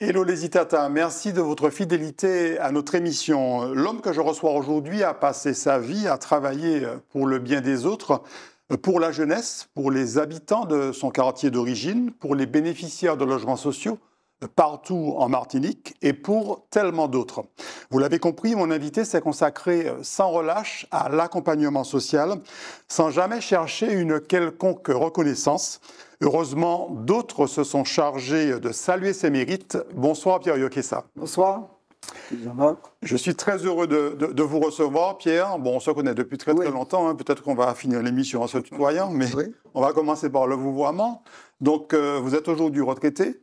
Hello les Itata, merci de votre fidélité à notre émission. L'homme que je reçois aujourd'hui a passé sa vie à travailler pour le bien des autres, pour la jeunesse, pour les habitants de son quartier d'origine, pour les bénéficiaires de logements sociaux, partout en Martinique et pour tellement d'autres. Vous l'avez compris, mon invité s'est consacré euh, sans relâche à l'accompagnement social, sans jamais chercher une quelconque reconnaissance. Heureusement, d'autres se sont chargés de saluer ses mérites. Bonsoir Pierre Yokessa. Bonsoir. Je suis très heureux de, vous recevoir, Pierre. Bon, on se connaît depuis très très longtemps. Hein. Peut-être qu'on va finir l'émission en se tutoyant, mais on va commencer par le vouvoiement. Donc, euh, vous êtes aujourd'hui retraité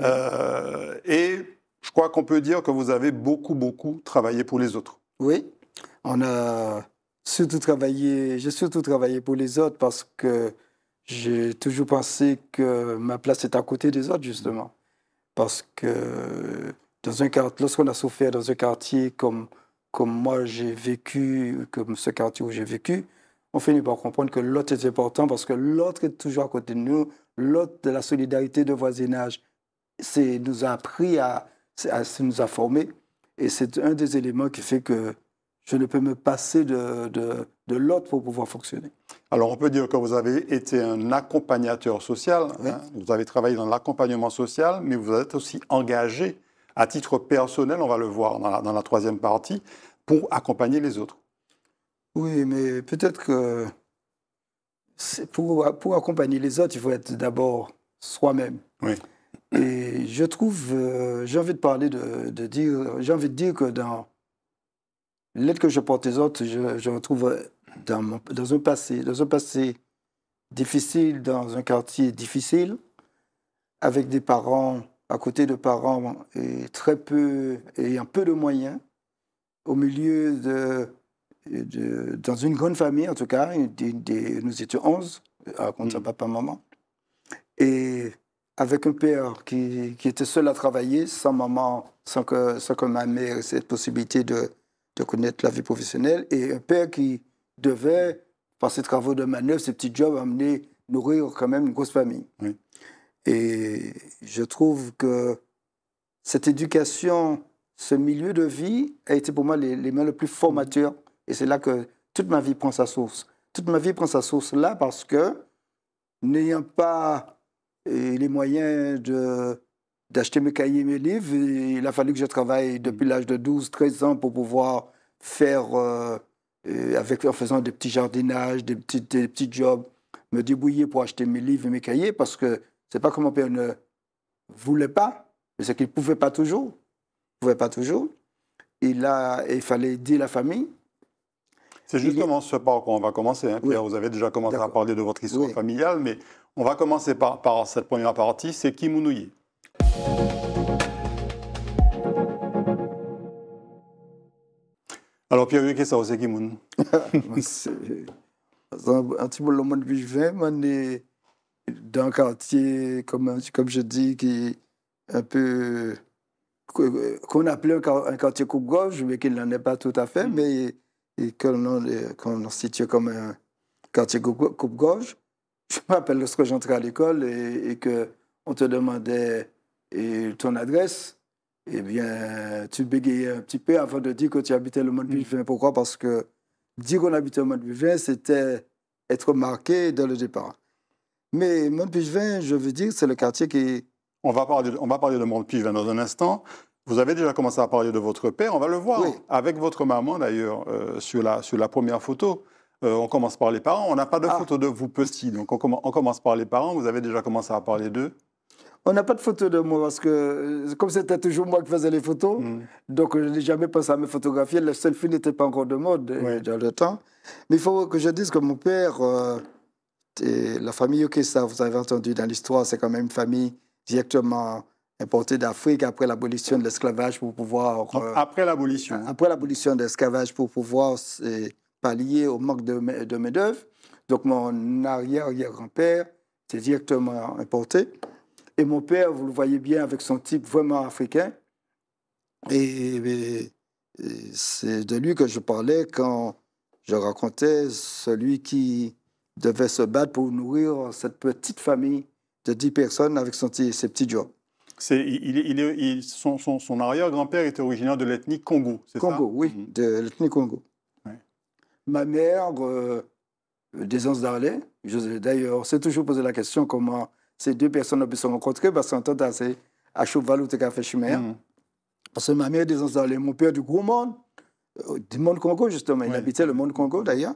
euh, et je crois qu'on peut dire que vous avez beaucoup, beaucoup travaillé pour les autres. Oui, on a surtout travaillé, j'ai surtout travaillé pour les autres parce que j'ai toujours pensé que ma place est à côté des autres, justement. Parce que dans un lorsqu'on a souffert dans un quartier comme, comme moi j'ai vécu, comme ce quartier où j'ai vécu, on finit par comprendre que l'autre est important parce que l'autre est toujours à côté de nous, l'autre de la solidarité de voisinage, c'est nous a appris à, nous a formés. Et c'est un des éléments qui fait que je ne peux me passer de, de, de l'autre pour pouvoir fonctionner. Alors, on peut dire que vous avez été un accompagnateur social. Hein. Vous avez travaillé dans l'accompagnement social, mais vous êtes aussi engagé à titre personnel, on va le voir dans la, dans la troisième partie, pour accompagner les autres. Oui, mais peut-être que pour, pour accompagner les autres, il faut être d'abord soi-même. Oui. Et je trouve, euh, j'ai envie de parler de, dire, j'ai envie de dire que dans l'aide que je porte aux autres, je, je retrouve dans, dans, un passé, dans un passé difficile, dans un quartier difficile, avec des parents, à côté de parents et très peu, ayant peu de moyens, au milieu de, dans une grande famille en tout cas, des, nous étions onze, à compter mm. papa, maman. Et avec un père qui, était seul à travailler, sans maman, sans que, sans que ma mère ait cette possibilité de, de, connaître la vie professionnelle, et un père qui devait, par ses travaux de manœuvre, ses petits jobs, amener, nourrir quand même une grosse famille. Et je trouve que cette éducation, ce milieu de vie, a été pour moi les mains les plus formateurs mm-hmm. Et c'est là que toute ma vie prend sa source. Toute ma vie prend sa source là parce que, n'ayant pas et les moyens de, d'acheter mes cahiers et mes livres. il a fallu que je travaille mmh. depuis l'âge de 12, 13 ans pour pouvoir faire, euh, avec, en faisant des petits jardinages, des petits, petits jobs, me débrouiller pour acheter mes livres et mes cahiers parce que c'est pas que mon père ne voulait pas, mais c'est qu'il pouvait pas toujours. pouvait pas toujours. Il, a, il fallait aider la famille. C'est justement ce par quoi on va commencer. Hein, Pierre, vous avez déjà commencé à parler de votre histoire familiale, mais on va commencer par, par cette première partie, c'est Kimounouye. Alors Pierre, qu'est-ce que ça, c'est petit peu le monde vivait, on est dans un quartier, comme, comme je dis, qui un peu qu'on appelait un quartier coupe gauche, mais qu'il n'en est pas tout à fait, mm. mais et qu'on institue comme un quartier coupe gauche Je me rappelle lorsque j'entrais à l'école et, et qu'on te demandait ton adresse, eh bien, tu bégayais un petit peu avant de dire que tu habitais le mont mmh. Pourquoi Parce que dire qu'on habitait le mont Vivien, c'était être marqué dans le départ. Mais Mont-de-Puy-de-Vin, je veux dire, c'est le quartier qui... On va parler, on va parler de dans un instant. Vous avez déjà commencé à parler de votre père, on va le voir, avec votre maman d'ailleurs, euh, sur, la, sur la première photo. Euh, on commence par les parents, on n'a pas de ah. photo de vous petit, donc on, commence par les parents, vous avez déjà commencé à parler d'eux On n'a pas de photo de moi, parce que euh, comme c'était toujours moi qui faisais les photos, hmm. donc je n'ai jamais pensé à me photographier, le selfie n'était pas encore de mode oui. dans le temps. Mais il faut que je dise que mon père, la famille ça vous avez entendu dans l'histoire, c'est quand même une famille directement importé d'Afrique après l'abolition de l'esclavage pour pouvoir... Euh, après l'abolition. Hein, après l'abolition de l'esclavage pour pouvoir pallier au manque de, de main Donc mon arrière grand père c'est directement importé. Et mon père, vous le voyez bien, avec son type vraiment africain. Et, c'est de lui que je parlais quand je racontais celui qui devait se battre pour nourrir cette petite famille de 10 personnes avec son, ses petits jobs il, son, arrière-grand-père était originaire de l'ethnie Congo, c'est ça Congo, oui, mhm. de l'ethnie Congo. Ma mère, euh, Désence Darlet, d'ailleurs, on s'est toujours posé la question comment ces deux personnes ont pu se rencontrer, parce qu'en tant que c'est à cheval ou à fait mhm. Parce que ma mère, Désence Darlet, mon père du gros monde, euh, du monde Congo, justement, il habitait le monde Congo, d'ailleurs.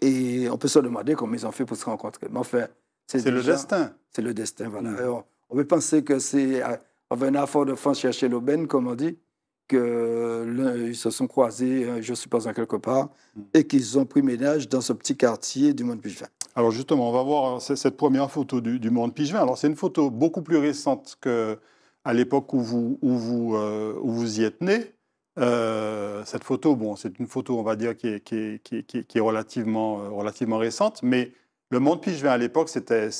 Et on peut se demander comment ils ont fait pour se rencontrer. Mais enfin, c'est le destin. C'est le destin, voilà. Mhm. On peut penser que c'est euh, un de france chercher l'aubaine, comme on dit, qu'ils se sont croisés, je suppose, en quelque part, hmm. et qu'ils ont pris ménage dans ce petit quartier du Monde Pigevin. Alors justement, on va voir hein, cette première photo du, du de Pigevin. Alors c'est une photo beaucoup plus récente qu'à l'époque où vous, où, vous, euh, où vous y êtes né. Euh, cette photo, bon, c'est une photo, on va dire, qui est, qui est, qui qui est relativement, relativement récente, mais le Monde Pigevin à l'époque, c'était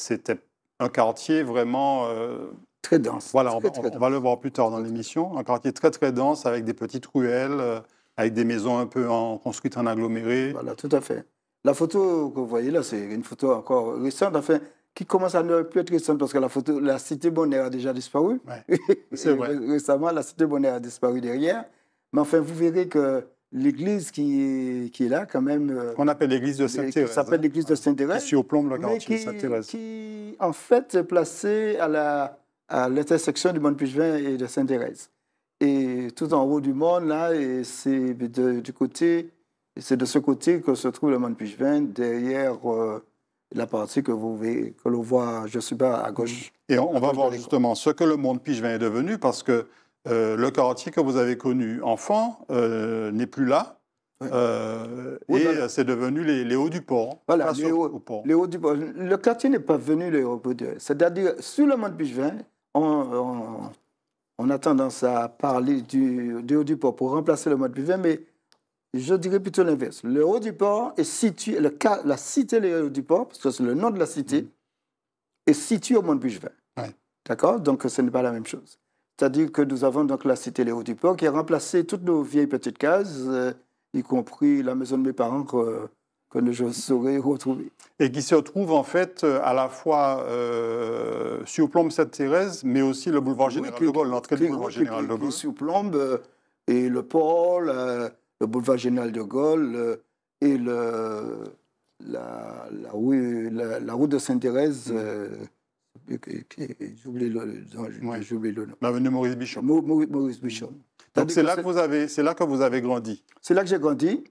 un quartier vraiment... Euh, très dense. Voilà, on, va le voir plus tard dans l'émission. Un quartier très très dense avec des petites ruelles, euh, avec des maisons un peu en, construites en aggloméré. Voilà, tout à fait. La photo que vous voyez là, c'est une photo encore récente, enfin, qui commence à ne plus être récente parce que la, photo, la cité Bonnaire a déjà disparu. Ouais, c'est vrai. Récemment, la cité Bonnaire a disparu derrière. Mais enfin, vous verrez que l'église qui, qui, est là, quand même. Euh, Qu'on appelle l'église de Sainte-Thérèse. Qui s'appelle l'église de hein, Sainte-Thérèse. Qui surplombe la garantie de Sainte-Thérèse. Qui, en fait, est placée à, la, à l'intersection du mont Pigevin et de Sainte-Thérèse. Et tout en haut du monde, là, et c'est de, du côté. C'est de ce côté que se trouve le mont Pichevin, derrière. Euh, la partie que vous que l'on voit, je ne à gauche. Et on, va voir justement ce que le monde Pigevin est devenu, parce que euh, le quartier que vous avez connu enfant euh, n'est plus là. Euh, et c'est devenu les, Hauts du Port. Voilà, les, hauts, les Hauts du Port. Le quartier n'est pas venu les Hauts du port C'est-à-dire, sur le Mont Bichevin, on, a tendance à parler du, Haut du Port pour remplacer le Mont Bichevin, mais je dirais plutôt l'inverse. Le Haut du Port est situé, la cité Les Hauts du Port, parce que c'est le nom de la cité, mm. est située au Mont Bichevin. D'accord Donc ce n'est pas la même chose. C'est-à-dire que nous avons donc la cité Léo du Port qui a remplacé toutes nos vieilles petites cases, euh, y compris la maison de mes parents que, je saurais retrouver. Et qui se trouve en fait euh, à la fois euh, sur plombe Sainte-Thérèse, mais aussi le boulevard Général de Gaulle, l'entrée du boulevard Général de Gaulle. Qui surplombe et le port, le boulevard Général de Gaulle et la, route de Sainte-Thérèse. Mm j'ai le, le, nom. L'avenue bah, Maurice Bichon. Maurice Bichon. Donc c'est là, que vous avez, là que vous avez grandi C'est là que j'ai grandi.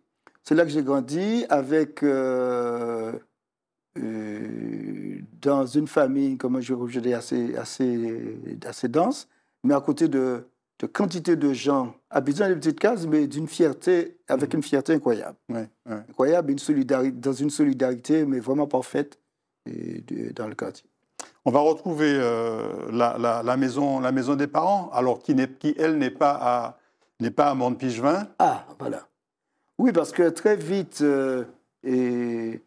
C'est là que j'ai grandi avec. Euh, euh, dans une famille, comme je, dis, assez, assez, dense, mais à côté de, de quantité de gens habitant les petites cases, mais d'une fierté, avec mmh. une fierté incroyable. Incroyable, une solidarité, dans une solidarité, mais vraiment parfaite, et dans le quartier. On va retrouver euh, la, maison, la maison des parents, alors qui, qui elle, n'est pas à n'est pas à Montpigevin. Ah, voilà. Oui, parce que très vite, euh, la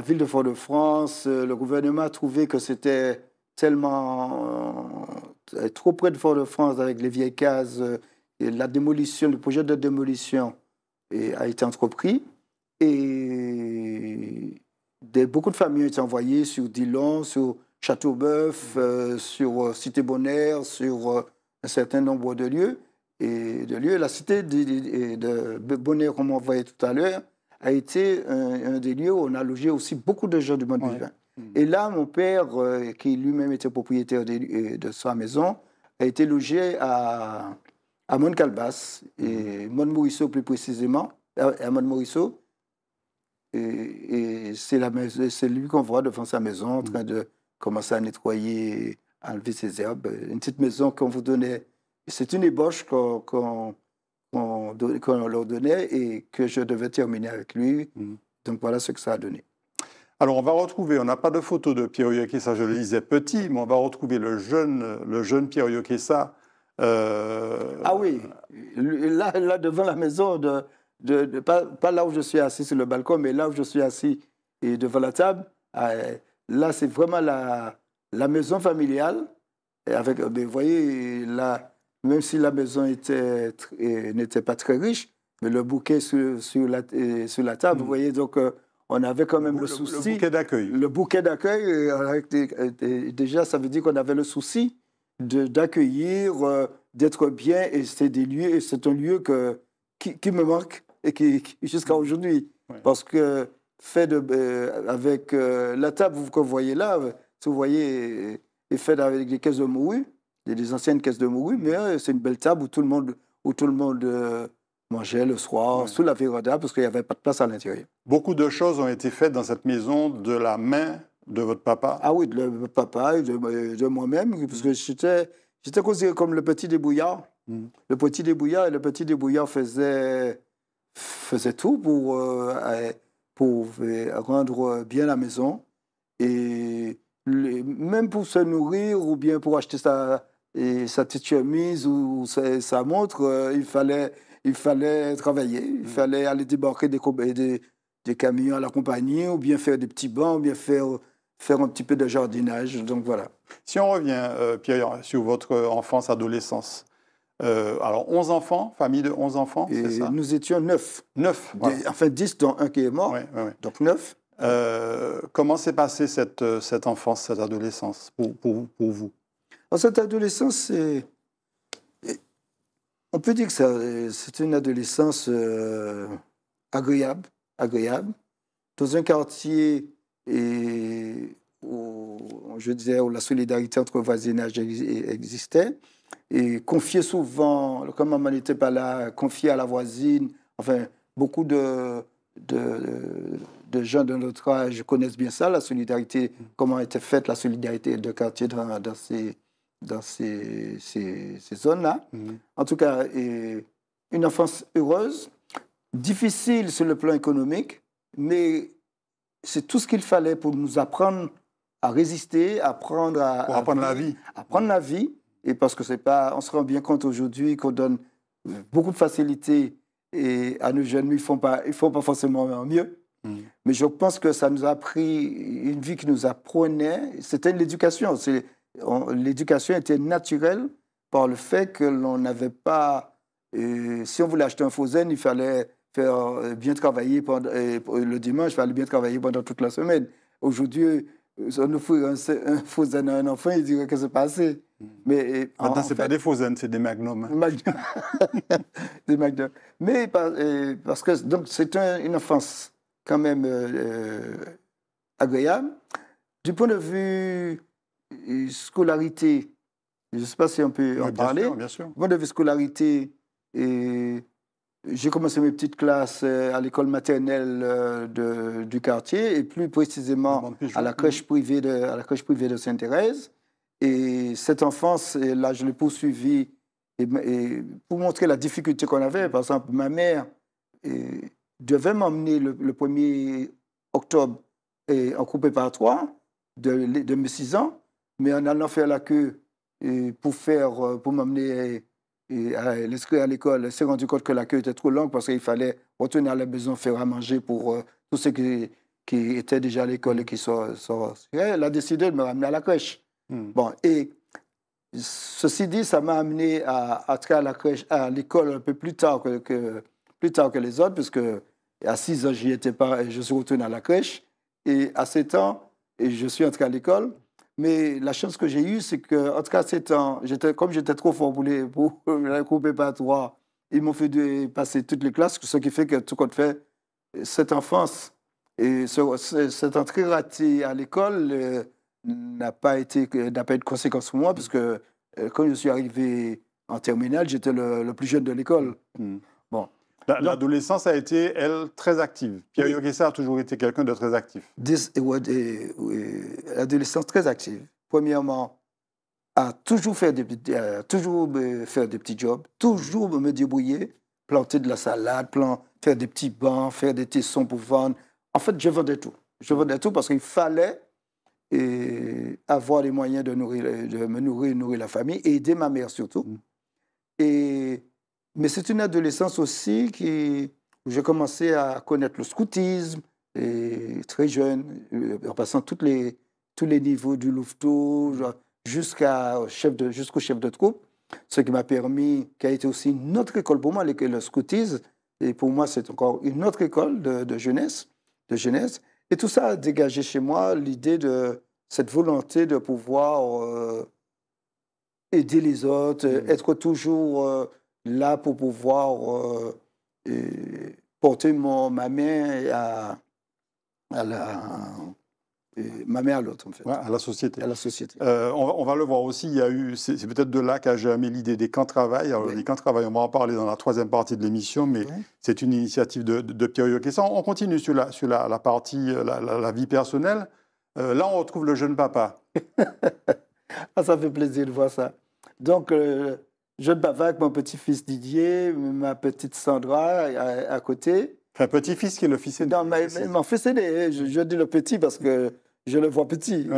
ville de Fort-de-France, euh, le gouvernement a trouvé que c'était tellement trop près de Fort-de-France avec les vieilles cases. Et la démolition, le projet de démolition a été entrepris. Et beaucoup de familles ont été envoyées sur Dillon, sur Château-Beuf euh, sur euh, Cité Bonnaire, sur euh, un certain nombre de lieux. Et de lieux, la cité de, de, comme on voyait tout à l'heure, a été un, des lieux où on a logé aussi beaucoup de gens du monde vivant. Mm. Et là, mon père, qui lui-même était propriétaire de, sa maison, a été logé à, à et mm. mont morisseau plus précisément, à, à et, et c'est lui qu'on voit devant sa maison en train de commencer à nettoyer, à enlever ses herbes. Une petite maison qu'on vous donnait. C'est une ébauche qu'on leur donnait et que je devais terminer avec lui. Mhm. Donc voilà ce que ça a donné. Alors on va retrouver, on n'a pas de photo de Pierre Yokessa, je le disais petit, mais on va retrouver le jeune, le jeune Pierre Yokessa. Euh, ah oui, là, là devant la maison, de, de, pas, pas, là où je suis assis sur le balcon, mais là où je suis assis et devant la table. Euh, là, c'est vraiment la, la maison familiale. Et avec, euh, vous voyez, là, même si la maison n'était pas très riche, mais le bouquet sur, sur, la, sur la, table, vous hmm. voyez, donc euh, on avait quand même le, souci. Le bouquet d'accueil. Le bouquet d'accueil, déjà, ça veut dire qu'on avait le souci d'accueillir, de, d'accueillir, d'être bien, et c'est des lieux, c'est un lieu que, qui, me manque et qui, jusqu'à hmm. aujourd'hui. Parce que fait de, euh, avec euh, la table que vous voyez là, euh, vous voyez, est faite avec des caisses de morue, des, anciennes caisses de morue, mais c'est une belle table où tout le monde, où tout le monde mangeait le soir sous la veranda parce qu'il n'y avait pas de place à l'intérieur. Beaucoup de choses ont été faites dans cette maison de la main de votre papa. Ah oui, de le papa et de, moi-même, parce que j'étais, j'étais considéré comme le petit débrouillard. Mmh. Le petit débrouillard et le petit débrouillard faisait, faisait tout pour pour rendre bien la maison et même pour se nourrir ou bien pour acheter sa, sa petite chemise ou sa, montre, euh, il, fallait, il fallait travailler, il mm. fallait aller débarquer des, des, camions à la compagnie ou bien faire des petits bancs ou bien faire, faire un petit peu de jardinage. Donc voilà. Si on revient, euh, Pierre, sur votre enfance, adolescence, euh, alors, 11 enfants, famille de 11 enfants, c'est ça nous étions 9. 9, en Enfin, 10, dont un qui est mort, ouais, ouais, donc 9. Euh, comment s'est passée cette, euh, cette, enfance, cette adolescence pour, pour, pour vous Cette adolescence, on peut dire que c'est une adolescence euh, agréable, agréable, dans un quartier et où, je disais, où la solidarité entre voisinage existait et confier souvent, comme maman n'était pas là, confier à la voisine. Enfin, beaucoup de, de, de, gens de notre âge connaissent bien ça, la solidarité, comment était faite la solidarité de quartier dans, ces, dans ces, ces, zones-là. Mhm. En tout cas, une enfance heureuse, difficile sur le plan économique, mais c'est tout ce qu'il fallait pour nous apprendre à résister, apprendre à... prendre apprendre à, la vie. Apprendre la vie et parce que c'est pas, on se rend bien compte aujourd'hui qu'on donne beaucoup de facilité et à nos jeunes, ils ne font, pas, ils font pas forcément mieux. Mm. Mais je pense que ça nous a pris une vie qui nous apprenait. C'était l'éducation. L'éducation était naturelle par le fait que l'on n'avait pas. Euh, si on voulait acheter un faux il fallait faire euh, bien travailler pendant, euh, le dimanche, il fallait bien travailler pendant toute la semaine. Aujourd'hui, on nous un, un faux à un enfant, il dirait que c'est passé. Mais, Maintenant, c'est pas des faux c'est des magnums. des magnums. Mais parce que donc c'est une enfance quand même euh, euh, agréable. Du point de vue euh, scolarité, je ne sais pas si on peut en parler. Sûr, bien sûr. Du point de vue scolarité, j'ai commencé mes petites classes à l'école maternelle du quartier et plus précisément à la crèche privée de, à la privée de Sainte-Thérèse. Et cette enfance, là, je l'ai poursuivie et, pour montrer la difficulté qu'on avait. Par exemple, ma mère devait m'emmener le, 1er octobre en coupé par trois, de mes six ans, mais en allant faire la queue pour, faire, euh, pour m'emmener à l'inscrire à l'école, elle s'est rendue compte que la queue était trop longue parce qu'il fallait retourner à la maison, faire à manger pour euh, tous ceux qui, étaient déjà à l'école et qui sont, sont... Elle a décidé de me ramener à la crèche. Hmm. Bon, et ceci dit, ça m'a amené à, à, à l'école un peu plus tard que, plus tard que les autres, puisque à 6 ans, j'y étais pas, et je suis retourné à la crèche. Et à 7 ans, et je suis entré à l'école. Mais la chance que j'ai eue, c'est que, en tout cas, à 7 ans, comme j'étais trop formulé pour, les, pour par trois, ils m'ont fait passer toutes les classes, ce qui fait que tout compte fait, cette enfance et cette entrée ratée à l'école, euh, n'a pas été n'a pas eu de conséquences pour moi parce que euh, quand je suis arrivé en terminale, j'étais le, plus jeune de l'école. Mm. Mm. Bon. L'adolescence a été, elle, très active. Pierre Yogessa a toujours été quelqu'un de très actif. L'adolescence très active. Premièrement, a toujours fait des, toujours faire des petits jobs, toujours me débrouiller, planter de la salade, faire des petits bancs, faire des tissons pour vendre. En fait, je vendais tout. Je vendais tout parce qu'il fallait et avoir les moyens de, nourrir, de me nourrir, nourrir la famille, et aider ma mère surtout. Mm. Et, mais c'est une adolescence aussi qui, où j'ai commencé à connaître le scoutisme, et très jeune, euh, en passant les, tous les niveaux du louveteau jusqu'au chef, de, chef de troupe, ce qui m'a permis, qui a été aussi une autre école pour moi, le scoutisme, et pour moi c'est encore une autre école de jeunesse, de jeunesse. Et tout ça a dégagé chez moi l'idée de cette volonté de pouvoir euh, aider les autres, mmh. être toujours euh, là pour pouvoir euh, porter ma main à la, ma mère l'autre, en fait. à la société. À la société. Euh, on, va le voir aussi, il y a eu, c'est peut-être de là qu'a germé l'idée des camps de travail. Alors, les camps de travail, on va en parler dans la troisième partie de l'émission, mais c'est une initiative de, de, Pierre On continue sur la, sur la, partie, euh, la, vie personnelle. Euh, là, on retrouve le jeune papa. ah, ça fait plaisir de voir ça. Donc, jeune papa avec mon petit-fils Didier, ma petite Sandra à, côté. Un petit-fils qui est le fils aîné. Non, mon fils aîné, je, dis le petit parce que je le vois petit.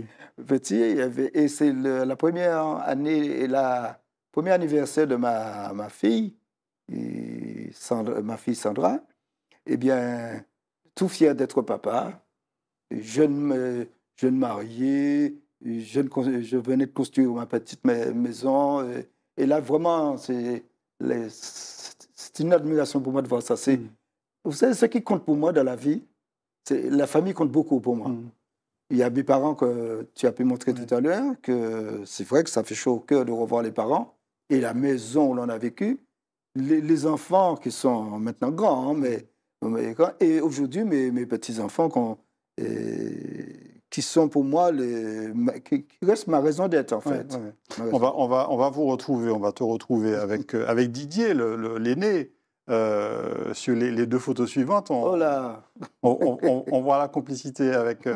Petit. Et c'est la première année, et la premier anniversaire de ma, ma fille, ma fille Sandra. Eh bien, tout fier d'être papa, jeune, jeune marié, je venais de construire ma petite maison. Et, là, vraiment, c'est une admiration pour moi de voir ça. Mm. Vous savez, ce qui compte pour moi dans la vie, c'est la famille compte beaucoup pour moi. Mm. Il y a mes parents que tu as pu montrer tout à l'heure, que c'est vrai que ça fait chaud au cœur de revoir les parents et la maison où l'on a vécu. Les, enfants qui sont maintenant grands, hein, mais, et aujourd'hui mes, petits-enfants qui, qui, sont pour moi qui, restent ma raison d'être en fait. On, va, on, va, on va vous retrouver, on va te retrouver avec, euh, avec Didier, l'aîné euh, sur les, deux photos suivantes, on, oh voit la complicité euh, avec,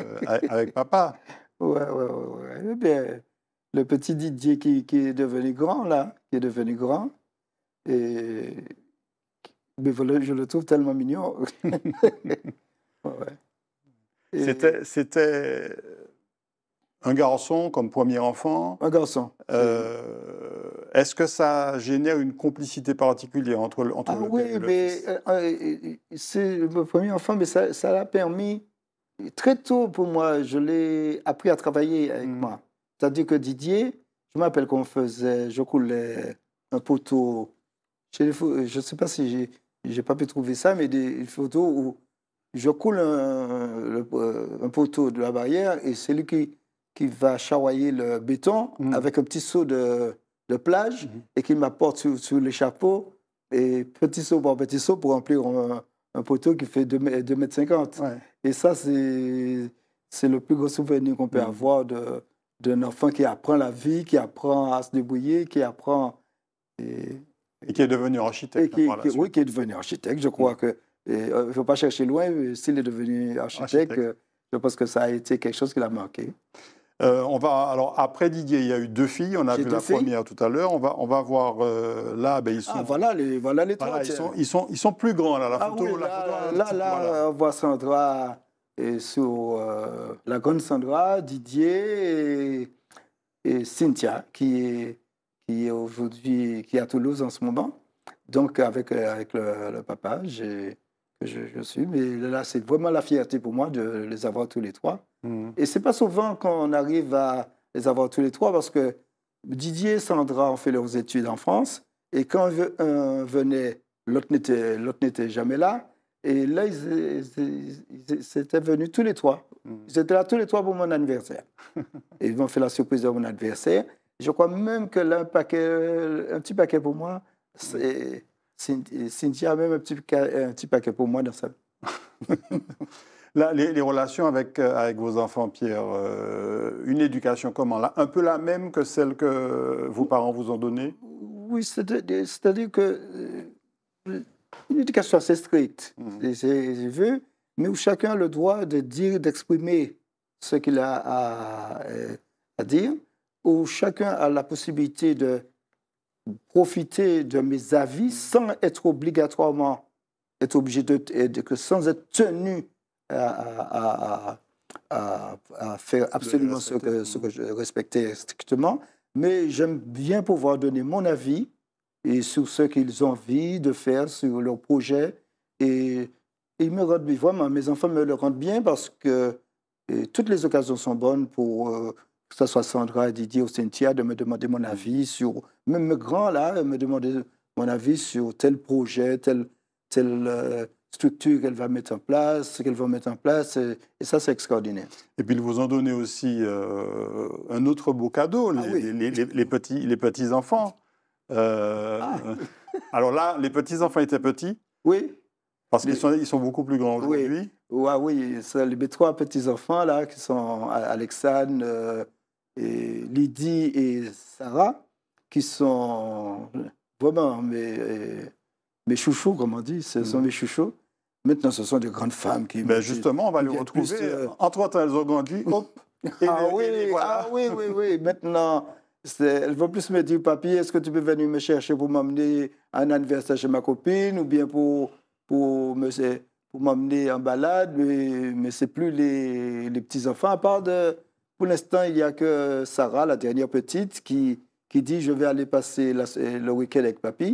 avec papa. Ouais, ouais, ouais. Eh le petit Didier qui, est devenu grand, là, qui est devenu grand, et mais je le trouve tellement mignon. C'était, c'était un garçon comme premier enfant. Un garçon. Euh, est-ce que ça génère une complicité particulière entre, entre ah, le Oui, mais euh, euh, euh, c'est le premier enfant, mais ça l'a permis très tôt pour moi. Je l'ai appris à travailler avec hmm. moi. C'est-à-dire que Didier, je m'appelle qu'on faisait, je coulais un poteau. Chez je ne sais pas si j'ai pas pu trouver ça, mais des photos où je coule un, poteau de la barrière et c'est lui qui, qui va charroyer le béton hmm. avec un petit seau de, de plage mhm. et qui m'apporte sur, sur, les chapeaux. Et petit saut par petit saut pour remplir un, poteau qui fait 2 m 50. Et ça, c'est c'est le plus gros souvenir qu'on peut mhm. avoir d'un enfant qui apprend la vie, qui apprend à se débrouiller, qui apprend. Et, qui est devenu architecte. qui, oui, qui est devenu architecte. Je crois mhm. que. Euh, il ne faut pas chercher loin. S'il est devenu architecte, euh, je pense que ça a été quelque chose qui l'a manqué. Euh, on va, alors après Didier, il y a eu deux filles. On a vu la filles. première tout à l'heure. On va, on va voir euh, là. Ben, ils ah, sont, voilà les, voilà les trois. ils, sont, ils, sont, ils, sont, plus grands là. La ah, photo, oui, la, là, là, là, on voit Sandra et sur euh, la grande Sandra, Didier et, et, Cynthia qui est, qui est aujourd'hui qui est à Toulouse en ce moment. Donc avec, euh, avec le, le papa, j'ai je, suis. Mais là, c'est vraiment la fierté pour moi de les avoir tous les trois. Et mhm. Et c'est pas souvent qu'on arrive à les avoir tous les trois parce que Didier et Sandra ont fait leurs études en France. Et quand un venait, l'autre n'était, l'autre n'était jamais là. Et là, ils, étaient venus tous les trois. Mhm. Ils étaient là tous les trois pour mon anniversaire. et ils m'ont fait la surprise de mon anniversaire. Je crois même que là, un petit paquet pour moi, c'est Cynthia a même un petit, un petit paquet pour moi dans sa Là, les, relations avec, euh, avec vos enfants, Pierre, euh, une éducation comment là, Un peu la même que celle que vos parents vous ont donnée Oui, c'est-à-dire que euh, une éducation assez stricte, mmh. j'ai vu, mais où chacun a le droit de dire, d'exprimer ce qu'il a à, dire, où chacun a la possibilité de profiter de mes avis sans être obligatoirement, être obligé de, que sans être tenu à, à, à, faire absolument ce que, ce que, je respectais strictement, mais j'aime bien pouvoir donner mon avis et sur ce qu'ils ont envie de faire, sur leur projet. Et, ils me rendent vraiment, mes enfants me le rendent bien parce que toutes les occasions sont bonnes pour... Euh, que ce soit Sandra Didier au Cynthia, de me demander mon avis sur, même grand là, me demander mon avis sur tel projet, telle, telle euh, structure qu'elle va mettre en place, ce qu'elle va mettre en place, et, ça c'est extraordinaire. Et puis ils vous ont donné aussi euh, un autre beau cadeau, ah les, petits, les petits enfants. Euh, ah. alors là, les petits enfants étaient petits. Oui. Parce qu'ils sont, ils sont beaucoup plus grands aujourd'hui. Oui, ouais, oui. les trois petits enfants là qui sont Alexandre. Lydie et Sarah, qui sont vraiment mes, mes chouchous, comme on dit, ce sont mm. mes chouchous. Maintenant, ce sont des grandes femmes qui. Ben, mais justement, on va les retrouver. En euh, Entre temps, elles ont grandi. Hop. Et ah, oui, ah oui, oui, oui. Maintenant, elles vont plus me dire, papy, est-ce que tu peux venir me chercher pour m'emmener à un anniversaire chez ma copine ou bien pour, pour me pour m'emmener en balade, mais, mais c'est plus les, les petits-enfants, à part de, pour l'instant, il n'y a que Sarah, la dernière petite, qui, qui dit Je vais aller passer le week-end avec papy.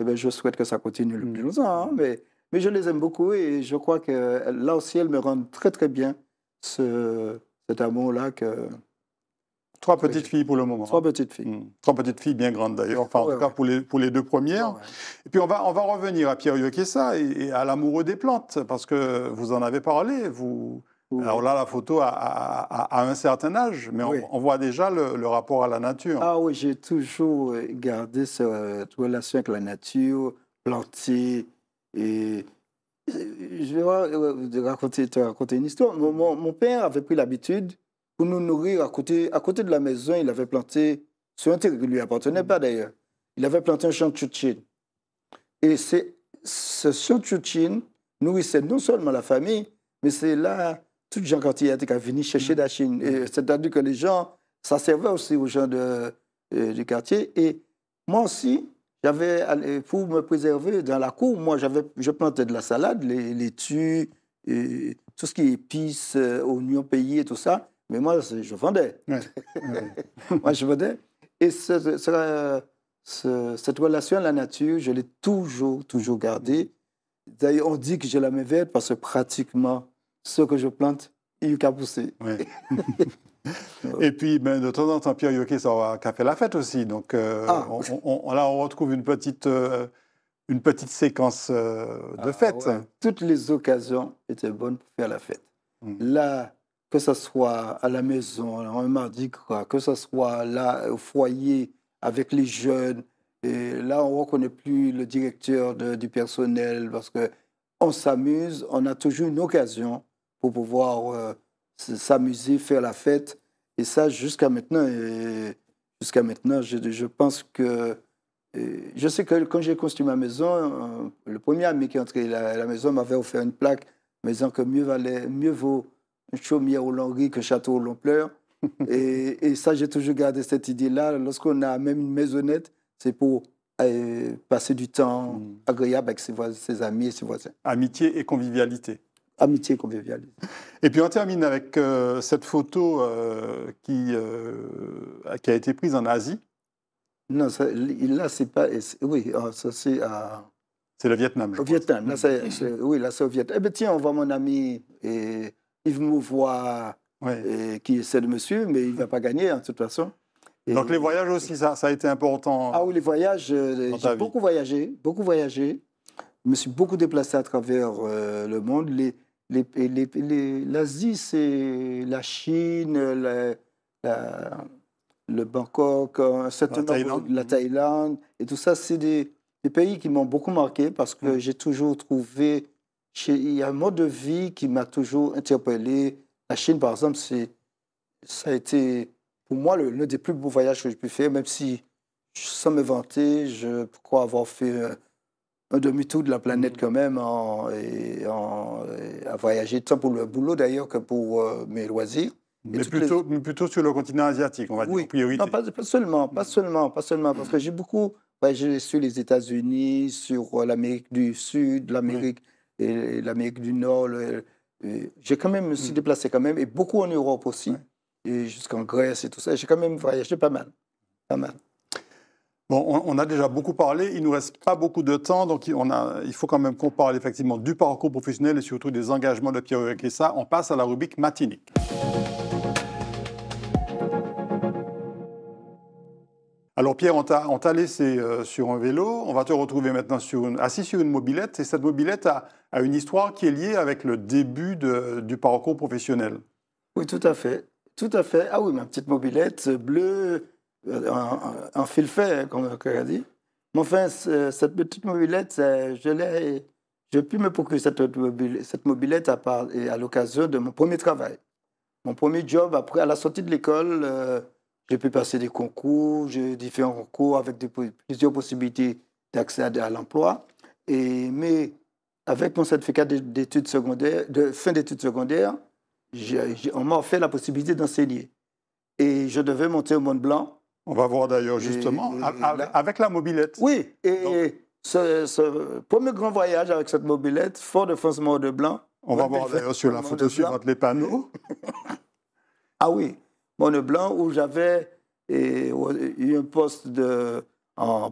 Et eh ben, je souhaite que ça continue le plus mm. longtemps, hein, mais, mais je les aime beaucoup et je crois que là aussi, elles me rendent très, très bien ce, cet amour-là que. Trois petites filles pour le moment. Trois hein. petites filles. Mm. Trois petites filles bien grandes d'ailleurs, enfin en tout cas pour, les, pour les deux premières. et puis on va, on va revenir à Pierre yves et, et, à l'amoureux des plantes, parce que vous en avez parlé, vous, alors là, la photo a, un certain âge, mais on, voit déjà le, rapport à la nature. Ah oui, j'ai toujours euh, gardé cette relation avec la nature, planté, et... Euh, je vais euh, te raconter, une histoire. Mon, père avait pris l'habitude, pour nous nourrir à côté, à côté de la maison, il avait planté, sur un terrain qui ne lui appartenait pas d'ailleurs, il avait planté un champ de tchoutchine. Et ce champ de nourrissait non seulement la famille, mais c'est là tout Jean quartier était venu chercher de mm. la Chine. Mm. C'est-à-dire que les gens, ça servait aussi aux gens de, euh, du quartier. Et moi aussi, j'avais, euh, pour me préserver dans la cour, moi, j'avais, je plantais de la salade, les, laitues, euh, tout ce qui est épices, oignons payés, tout ça. Mais moi, je vendais. moi, je vendais. Et cette relation à la nature, je l'ai toujours, toujours gardée. D'ailleurs, on dit que j'ai la main verte parce que pratiquement ce que je plante, il a qu'à pousser. Et puis, ben, de temps en temps, Pierre Yoke, ça va qu'à la fête aussi. Donc, euh, ah. on, là, on retrouve une petite, euh, une petite séquence euh, de ah, fête. Toutes les occasions étaient bonnes pour faire la fête. Mm. Là, que ce soit à la maison, un mardi quoi que ce soit là, au foyer, avec les jeunes. Et là, on ne reconnaît plus le directeur du personnel parce que on s'amuse, on a toujours une occasion pour pouvoir euh, s'amuser, faire la fête. Et ça, jusqu'à maintenant, jusqu'à maintenant, je, pense que je sais que quand j'ai construit ma maison, euh, le premier ami qui est entré à la maison m'avait offert une plaque me disant que mieux, valait, mieux vaut chaumière au long que château au Lompleur. et, et, ça, j'ai toujours gardé cette idée-là. Lorsqu'on a même une maisonnette, c'est pour euh, passer du temps mm. agréable avec ses, ses amis et ses voisins. Amitié et convivialité amitié convivialité. Et puis on termine avec euh, cette photo euh, qui, euh, qui a été prise en Asie. Non, ça, là, c'est pas. Oui, ah, ça, c'est à. C'est le Vietnam, Au Vietnam. oui, là, c'est au Vietnam. Eh bien, tiens, on voit mon ami et Yves me ouais. qui est le monsieur, mais il ne va pas gagner, hein, de toute façon. Donc, les voyages aussi, ça, ça a été important. Ah oui, les voyages, j'ai beaucoup voyagé, beaucoup voyagé. Je me suis beaucoup déplacé à travers le monde. Les, L'Asie, c'est la Chine, le Bangkok, euh, la Thaïlande. et tout ça, c'est des, pays qui m'ont beaucoup marqué parce que j'ai toujours trouvé, il y a un mode de vie qui m'a toujours interpellé. La Chine, par exemple, c'est, ça a été pour moi l'un des plus beaux voyages que j'ai pu faire, même si, sans me vanter, je crois avoir fait euh, un demi-tour de la planète mm. quand même, en, à voyager tant pour le boulot d'ailleurs que pour euh, mes loisirs. Mais plutôt, plutôt, sur le continent asiatique, on va dire, en priorité. Non, pas, seulement, pas mm. seulement, pas seulement, parce que j'ai beaucoup voyagé sur les États-Unis, sur euh, l'Amérique du Sud, l'Amérique et l'Amérique du Nord. J'ai quand même, me mm. suis déplacé quand même, et beaucoup en Europe aussi, jusqu'en Grèce et tout ça. J'ai quand même voyagé pas mal, pas mal. Bon, on, a déjà beaucoup parlé, il ne nous reste pas beaucoup de temps, donc il faut quand même qu'on parle effectivement du parcours professionnel et surtout des engagements de Pierre ça, On passe à la rubrique matinique. Alors Pierre, on t'a laissé euh, sur un vélo, on va te retrouver maintenant sur assis sur une mobilette, et cette mobilette a, une histoire qui est liée avec le début du parcours professionnel. Oui, tout à fait, tout à fait. Ah oui, ma petite mobilette bleue un, fil fait, hein, comme on dit. Mais enfin, cette petite mobilette, je l'ai. J'ai pu me procurer cette, cette mobilette à, à l'occasion de mon premier travail. Mon premier job, après, à la sortie de l'école, euh, j'ai pu passer des concours, j'ai différents concours avec plusieurs possibilités d'accès à, l'emploi. mais avec mon certificat d'études secondaires, de fin d'études secondaires, on m'a offert la possibilité d'enseigner. Et je devais monter au Mont Blanc on va voir d'ailleurs justement avec, la mobilette. Oui, et ce, premier grand voyage avec cette mobilette, Fort de France Mort de Blanc. On va voir d'ailleurs sur la photo suivante les panneaux. ah oui, mont de Blanc où j'avais eu un poste de, en,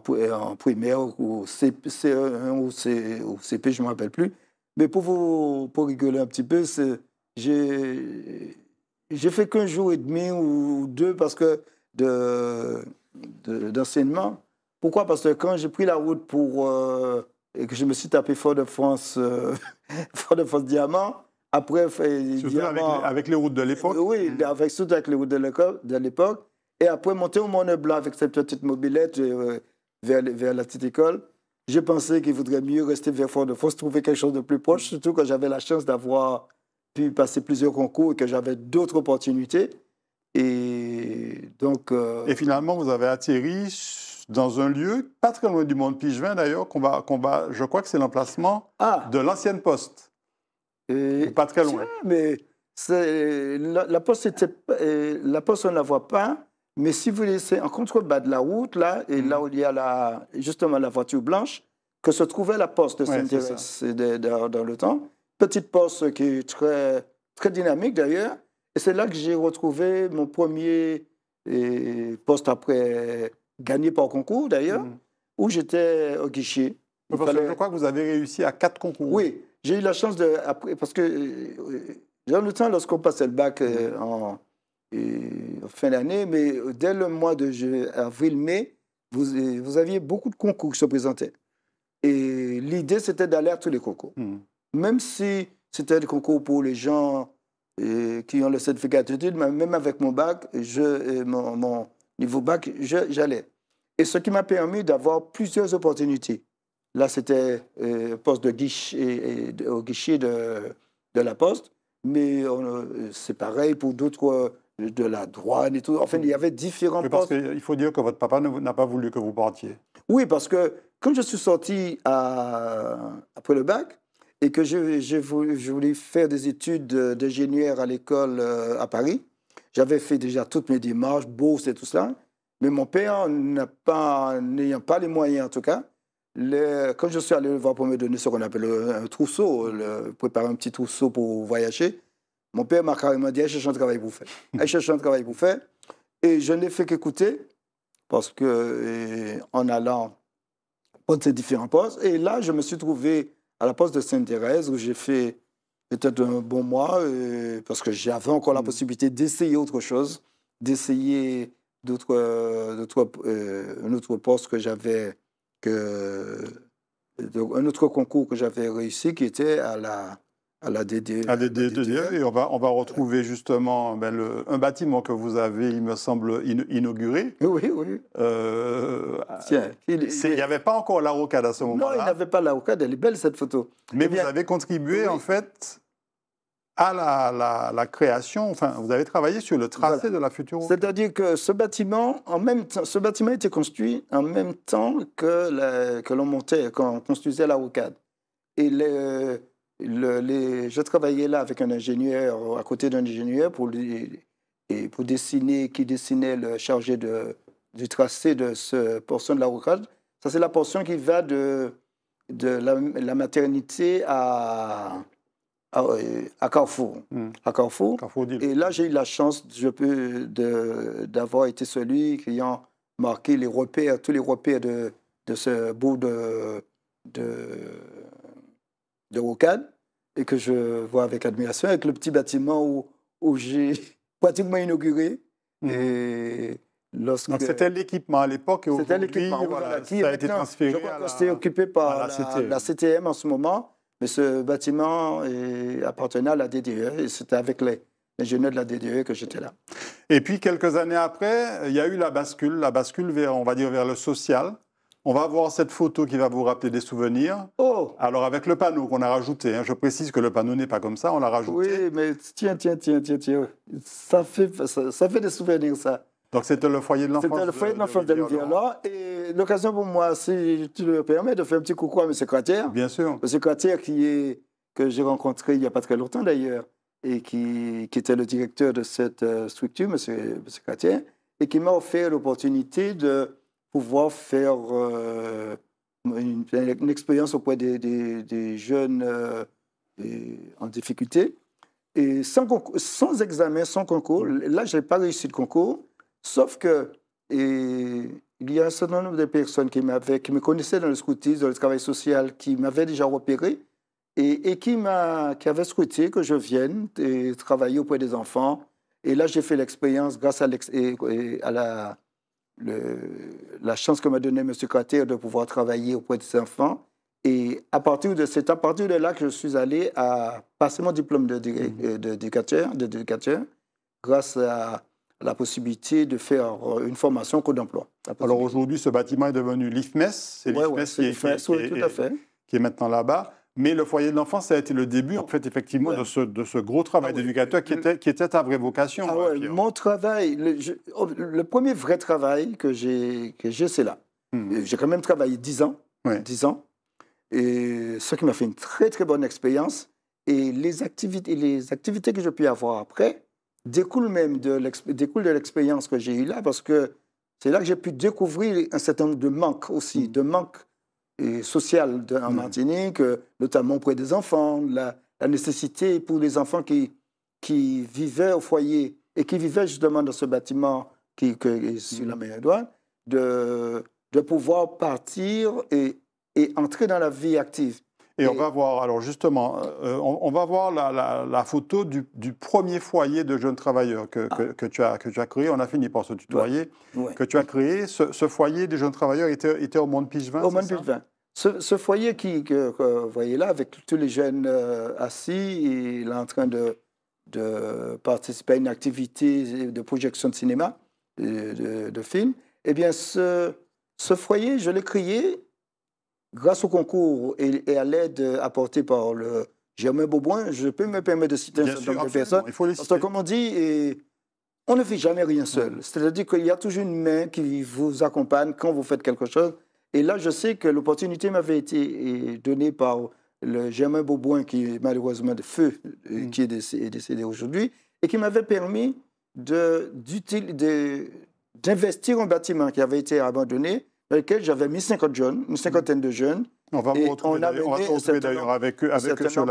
primaire ou ou, ou CP, je ne me rappelle plus. Mais pour, vous, pour rigoler un petit peu, j'ai fait qu'un jour et demi ou deux parce que d'enseignement. De, Pourquoi Parce que quand j'ai pris la route pour, euh, et que je me suis tapé Fort-de-France euh, France Diamant, après avec, les, routes de l'époque Oui, mm. avec, surtout avec les routes de l'époque. Et après, monter au Mont-Blanc avec cette petite mobilette euh, vers, vers la petite école, j'ai pensé qu'il vaudrait mieux rester vers Fort-de-France, trouver quelque chose de plus proche, mm. surtout quand j'avais la chance d'avoir pu passer plusieurs concours et que j'avais d'autres opportunités. Et donc. Euh, et finalement, vous avez atterri dans un lieu pas très loin du monde Pigevin d'ailleurs, qu'on va, qu'on va, je crois que c'est l'emplacement ah. de l'ancienne poste. Et... pas très loin. mais la, la, poste était, la poste on ne la voit pas, mais si vous laissez en contrebas de la route là et hmm. là où il y a la, justement la voiture blanche que se trouvait la poste de saint dans, dans le temps, petite poste qui est très très dynamique d'ailleurs et c'est là que j'ai retrouvé mon premier euh, poste après gagné par concours d'ailleurs, mm. où j'étais au guichet. je crois que vous avez réussi à quatre concours. Oui, j'ai eu la chance de. parce que euh, euh, dans le temps, lorsqu'on passait le bac mm. en, fin d'année, mais dès le mois de avril-mai, vous, vous, aviez beaucoup de concours qui se présentaient. Et l'idée, c'était d'aller à tous les concours. Mm. Même si c'était des concours pour les gens qui ont le certificat d'études, même avec mon bac, je, mon, niveau bac, j'allais. Et ce qui m'a permis d'avoir plusieurs opportunités. Là, c'était euh, poste de guichet, et, au guichet de, de, la poste, mais euh, c'est pareil pour d'autres euh, de la droite et tout. Enfin, il y avait différents parce postes. Il faut dire que votre papa n'a pas voulu que vous partiez. Oui, parce que quand je suis sorti après le bac, et que je, voulais, je voulais faire des études d'ingénieur à l'école euh, à Paris. J'avais fait déjà toutes mes démarches, bourse et tout cela. Mais mon père, n'ayant pas, les moyens en tout cas, le, quand je suis allé le voir pour me donner ce qu'on appelle un trousseau, le, préparer un petit trousseau pour voyager, mon père m'a carrément dit, je cherche un travail pour faire. Je cherche un travail pour faire. Et je n'ai fait qu'écouter, parce qu'en allant prendre ces différents postes, et là, je me suis trouvé à la poste de Sainte-Thérèse, où j'ai fait peut-être un bon mois, euh, parce que j'avais encore la mm. possibilité d'essayer autre chose, d'essayer d'autres, euh, euh, un autre poste que j'avais, que, un autre concours que j'avais réussi, qui était à la, à la DD. et on va, on va retrouver justement ben, le, un bâtiment que vous avez, il me semble, inauguré. Oui, oui. Euh, Tiens, il n'y avait pas encore la rocade à ce moment-là. Non, il n'y avait pas la rocade, elle est belle cette photo. Mais eh vous avez contribué en fait à la, la, la, création, enfin, vous avez travaillé sur le tracé de la future rocade. C'est-à-dire que ce bâtiment, en même ce bâtiment était construit en même temps que, que l'on montait, quand on construisait la rocade. Et les les, je travaillais là avec un ingénieur, à côté d'un ingénieur, pour, pour dessiner, qui dessinait le chargé de, du tracé de cette portion de la rocade. Ça, c'est la portion qui va de, de la, maternité à, à, euh, Carrefour. Hmm. et là, j'ai eu la chance, d'avoir été celui qui a marqué les repères, tous les repères de, de ce bout de, de de Rocade, et que je vois avec admiration, avec le petit bâtiment où, j'ai pratiquement inauguré. Mhm. lorsque... Donc c'était l'équipement à l'époque et aujourd'hui, l'équipement a été transféré. Je crois occupé par la, CTM. E. E en ce moment, mais ce bâtiment appartenait à la DDE et c'était avec les, les de la DDE que j'étais là. Et puis quelques années après, il y a eu la bascule, la bascule vers, on va dire, vers le social. On va avoir cette photo qui va vous rappeler des souvenirs. Oh Alors avec le panneau qu'on a rajouté, hein, je précise que le panneau n'est pas comme ça, on l'a rajouté. Oui, mais tiens, tiens, tiens, tiens, tiens. Ça fait, ça, fait des souvenirs, ça. Donc c'était le foyer de l'enfance C'était le foyer de l'enfance Et l'occasion pour moi, si tu le permets, de faire un petit coucou à M. Cratière. Bien sûr. M. Cratière qui est, que j'ai rencontré il n'y a pas très longtemps d'ailleurs, et qui, qui, était le directeur de cette euh, structure, M. Cratière, et qui m'a offert l'opportunité de pouvoir faire euh, une, expérience auprès des, jeunes euh, en difficulté. Et sans, sans examen, sans concours, là, je n'ai pas réussi le concours, sauf que il y a un certain nombre de personnes qui, qui me connaissaient dans le scoutisme, dans le travail social, qui m'avaient déjà repéré et, qui, qui avaient scouté que je vienne travailler auprès des enfants. Et là, j'ai fait l'expérience grâce à, à la la chance que m'a donnée M. Carter de pouvoir travailler auprès des enfants. Et à partir de, c'est à partir de là que je suis allé à passer mon diplôme mhm. euh, d'éducateur, de, grâce à la possibilité de faire euh, une formation code d'emploi. Alors aujourd'hui, ce bâtiment est devenu l'IFMES. C'est l'IFMES qui, est maintenant là-bas. Mais le foyer de l'enfance, ça a été le début, en fait, effectivement, de, ce, de, ce, gros travail ah d'éducateur qui, était, qui était ta vraie vocation. Ah mon travail, oh, le, premier vrai travail que j'ai, c'est là. Hmm. J'ai quand même travaillé 10 ans, 10 ans, et ce qui m'a fait une très, très bonne expérience. Et les activités, les activités que je puis avoir après découlent même de, l'expérience que j'ai eue là, parce que c'est là que j'ai pu découvrir un certain nombre de manques aussi, hmm. de manques et sociale de, en Martinique, euh, notamment auprès des enfants, la, nécessité pour les enfants qui, qui vivaient au foyer et qui vivaient justement dans ce bâtiment qui, est sur la mm. mer de, de pouvoir partir et, et entrer dans la vie active. Et, on va voir, alors justement, euh, euh, on, va voir la, photo du, premier foyer de jeunes travailleurs que, ah. que, tu, as, que tu as créé. On a fini par ce tutoyer. Que tu as créé. Ce, foyer des jeunes travailleurs était, au monde pige 20 Au monde 20. Ce, ce, foyer qui, que, vous voyez là, avec tous les jeunes euh, assis, il est en train de, de, participer à une activité de projection de cinéma, de, film. Eh bien, ce, ce foyer, je l'ai créé grâce au concours et, à l'aide apportée par le Germain Beauboin, je peux me permettre de citer un certain nombre de personnes. Il faut Parce que, comme on dit, on ne fait jamais rien seul. C'est-à-dire qu'il y a toujours une main qui vous accompagne quand vous faites quelque chose. Et là, je sais que l'opportunité m'avait été donnée par le Germain Beauboin, qui est malheureusement de feu, mm. qui est décédé, aujourd'hui, et qui m'avait permis d'investir un d'investir bâtiment qui avait été abandonné dans lequel j'avais mis 50 jeunes, une cinquantaine de jeunes. On va vous retrouver d'ailleurs avec eux, sur,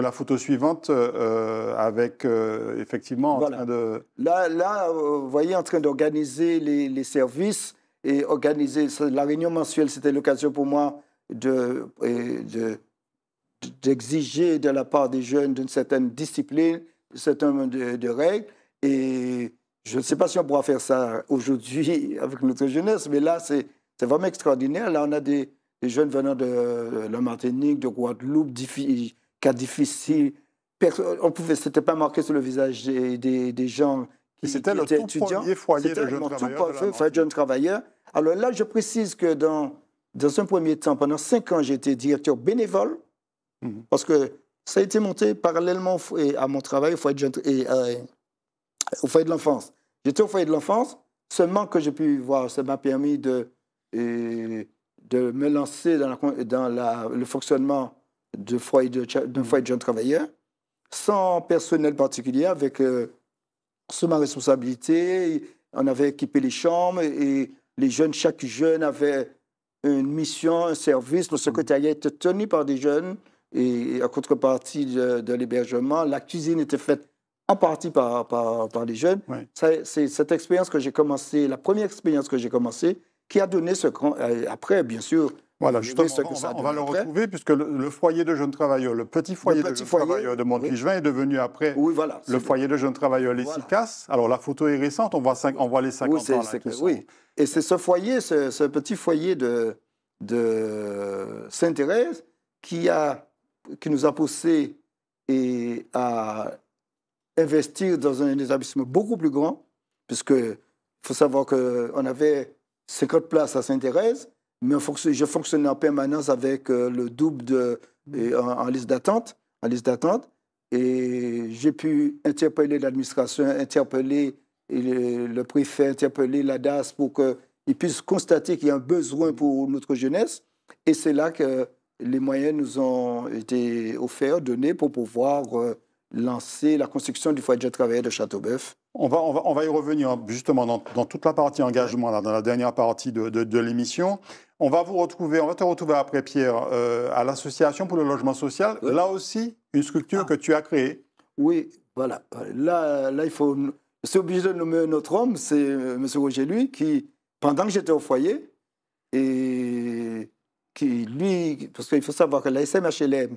la, photo suivante, euh, euh, avec euh, effectivement en train de... Là, là, vous voyez, en train d'organiser les, services et organiser... La réunion mensuelle, c'était l'occasion pour moi d'exiger de, de, la part des jeunes d'une certaine discipline, un certain nombre de, de règles. Et je ne sais pas si on pourra faire ça aujourd'hui avec notre jeunesse, mais là, c'est vraiment extraordinaire. Là, on a des, des jeunes venant de, la Martinique, de Guadeloupe, cas difficiles. On pouvait, c'était pas marqué sur le visage des, des, gens qui, c'était étaient étudiants. C'était foyer de jeunes travailleurs. jeunes travailleurs. Alors là, je précise que dans, dans un premier temps, pendant cinq ans, j'étais directeur bénévole, mhm. parce que ça a été monté parallèlement à mon travail au et, euh, au foyer de l'enfance. J'étais au foyer de l'enfance. seulement que j'ai pu voir, ça m'a permis de, de me lancer dans, la, dans le fonctionnement d'un foyer de, mm. foyer jeunes travailleurs, sans personnel particulier, avec euh, sous ma responsabilité. On avait équipé les chambres et les jeunes, chaque jeune avait une mission, un service. Le mm. secrétariat était tenu par des jeunes et, et en contrepartie de l'hébergement, la cuisine était faite en partie par, par, par les jeunes. C'est cette expérience que j'ai commencée, la première expérience que j'ai commencée, qui a donné ce euh, Après, bien sûr. Voilà, justement, on, va, le retrouver puisque le, foyer de jeunes travailleurs, le petit foyer de jeunes travailleurs de est devenu après le foyer de jeunes travailleurs Les Alors la photo est récente, on voit, on voit les 50 ans. Là, oui, et c'est ce foyer, ce, ce, petit foyer de, de Sainte-Thérèse qui, a, qui nous a poussé et à investir dans un établissement beaucoup plus grand, puisque faut savoir qu'on avait 50 places à saint thérèse mais fonction, je fonctionnais en permanence avec euh, le double de, en, liste d'attente. En liste d'attente. Et j'ai pu interpeller l'administration, interpeller le, préfet, interpeller la DAS pour qu'ils puissent constater qu'il y a un besoin pour notre jeunesse. Et c'est là que les moyens nous ont été offerts, donnés pour pouvoir euh, lancer la construction du foyer de travail de Châteaubœuf On va, on, va, on va, y revenir hein, justement dans, dans toute la partie engagement, dans la dernière partie de, de, l'émission. On va vous retrouver, on va te retrouver après Pierre euh, à l'association pour le logement social. Là aussi, une structure ah. que tu as créée. Oui, voilà. Là, là il faut. C'est obligé de nommer notre homme, c'est euh, M. Roger lui, qui, pendant que j'étais au foyer, et qui lui, parce qu'il faut savoir que la SMHLM,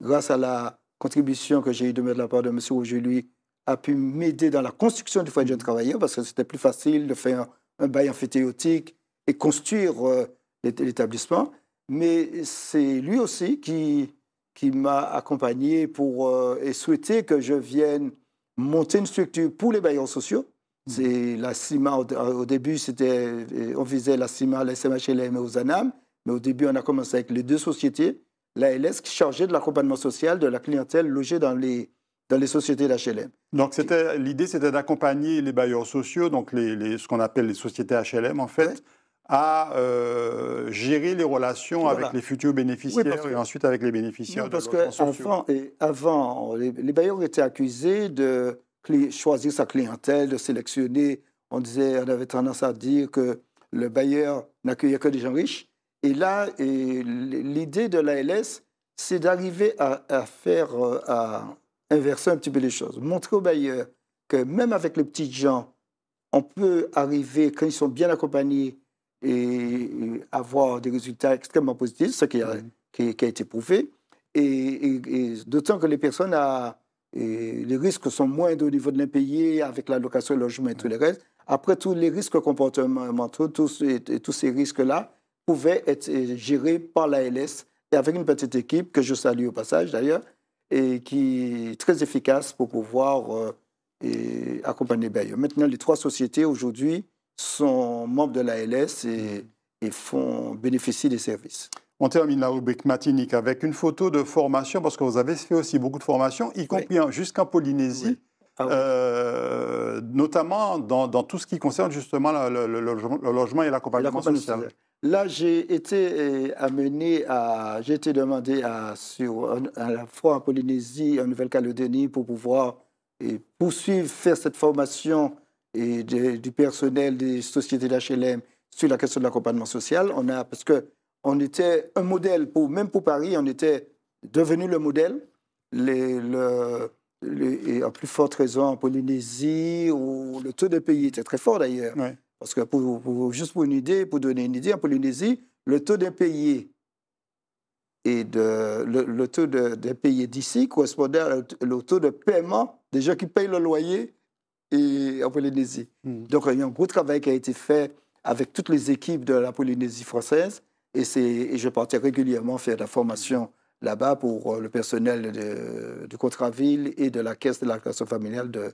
grâce à la contribution que j'ai eue de, la part de M. Aujourd'hui a pu m'aider dans la construction du foyer de jeunes travailleurs parce que c'était plus facile de faire un bail amphithéotique et construire euh, l'établissement. Mais c'est lui aussi qui, qui m'a accompagné pour, euh, et souhaité que je vienne monter une structure pour les bailleurs sociaux. Mmh. C'est la au, début, c'était, euh, on visait la CIMA, la SMH et la MOZANAM, e mais au début, on a commencé avec les deux sociétés. La qui chargeait de l'accompagnement social de la clientèle logée dans les, dans les sociétés d'HLM. Donc l'idée, c'était d'accompagner les bailleurs sociaux, donc les, ce qu'on appelle les sociétés HLM en fait, à euh, gérer les relations avec les futurs bénéficiaires et ensuite avec les bénéficiaires. Non, parce qu'avant, avant, les, les bailleurs étaient accusés de choisir sa clientèle, de sélectionner. On disait, on avait tendance à dire que le bailleur n'accueillait que des gens riches. Et là, l'idée de l'ALS, c'est d'arriver à, faire, euh, à inverser un petit peu les choses. Montrer aux bailleurs que même avec les petites gens, on peut arriver, quand ils sont bien accompagnés, et avoir des résultats extrêmement positifs, ce qui a, mm-hmm. été prouvé. Et, d'autant que les personnes, les risques sont moins au niveau de l'impayé avec l'allocation, de logement et tout le mm-hmm. reste. Après, tous les risques comportementaux, tous ces risques-là, pouvait être euh, géré par l'ALS et avec une petite équipe que je salue au passage d'ailleurs et qui est très efficace pour pouvoir euh, accompagner Bayeux. Maintenant, les trois sociétés aujourd'hui sont membres de l'ALS et, et font bénéficier des services. On termine la rubrique matinique avec une photo de formation, parce que vous avez fait aussi beaucoup de formations, y compris jusqu'en Polynésie, ah euh, notamment dans, dans, tout ce qui concerne justement le, logement et l'accompagnement Là, j'ai été euh, amené à. J'ai été demandé à, sur, la fois en Polynésie, en Nouvelle-Calédonie, pour pouvoir et poursuivre, faire cette formation et du personnel des sociétés d'HLM sur la question de l'accompagnement social. On a, parce qu'on était un modèle, pour, même pour Paris, on était devenu le modèle. et en plus forte raison en Polynésie, où le taux de pays était très fort d'ailleurs. Parce que pour, juste pour une idée, pour donner une idée, en Polynésie, le taux d'impayés et de, le, d'ici correspondait au taux de paiement des gens qui payent le loyer et en Polynésie. Hmm. Donc il y a un gros travail qui a été fait avec toutes les équipes de la Polynésie française et, je partais régulièrement faire de la formation là-bas pour euh, le personnel du contrat ville et de la caisse de la classe familiale de,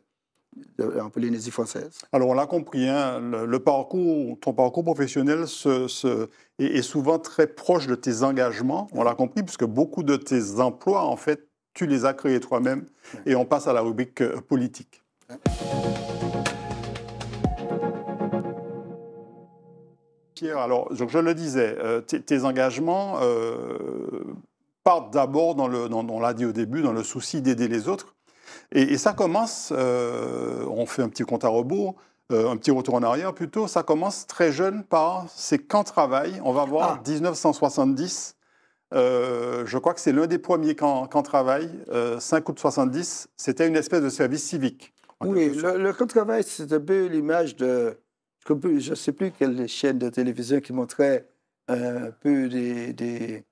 en Polynésie française. Alors, on l'a compris, hein, le, parcours, ton parcours professionnel est, souvent très proche de tes engagements. On l'a compris, puisque beaucoup de tes emplois, en fait, tu les as créés toi-même. Et on passe à la rubrique euh, politique. Pierre, alors, je, le disais, euh, tes engagements euh, partent d'abord, dans, on l'a dit au début, dans le souci d'aider les autres. Et, ça commence, euh, on fait un petit compte à rebours, euh, un petit retour en arrière plutôt, ça commence très jeune par ces camps de travail. On va voir 1970. Ah. Euh, je crois que c'est l'un des premiers camps, de travail, 5 août 70. C'était une espèce de service civique. Oui, le, camp de travail, c'est un peu l'image de. Je ne sais plus quelle chaîne de télévision qui montrait un peu des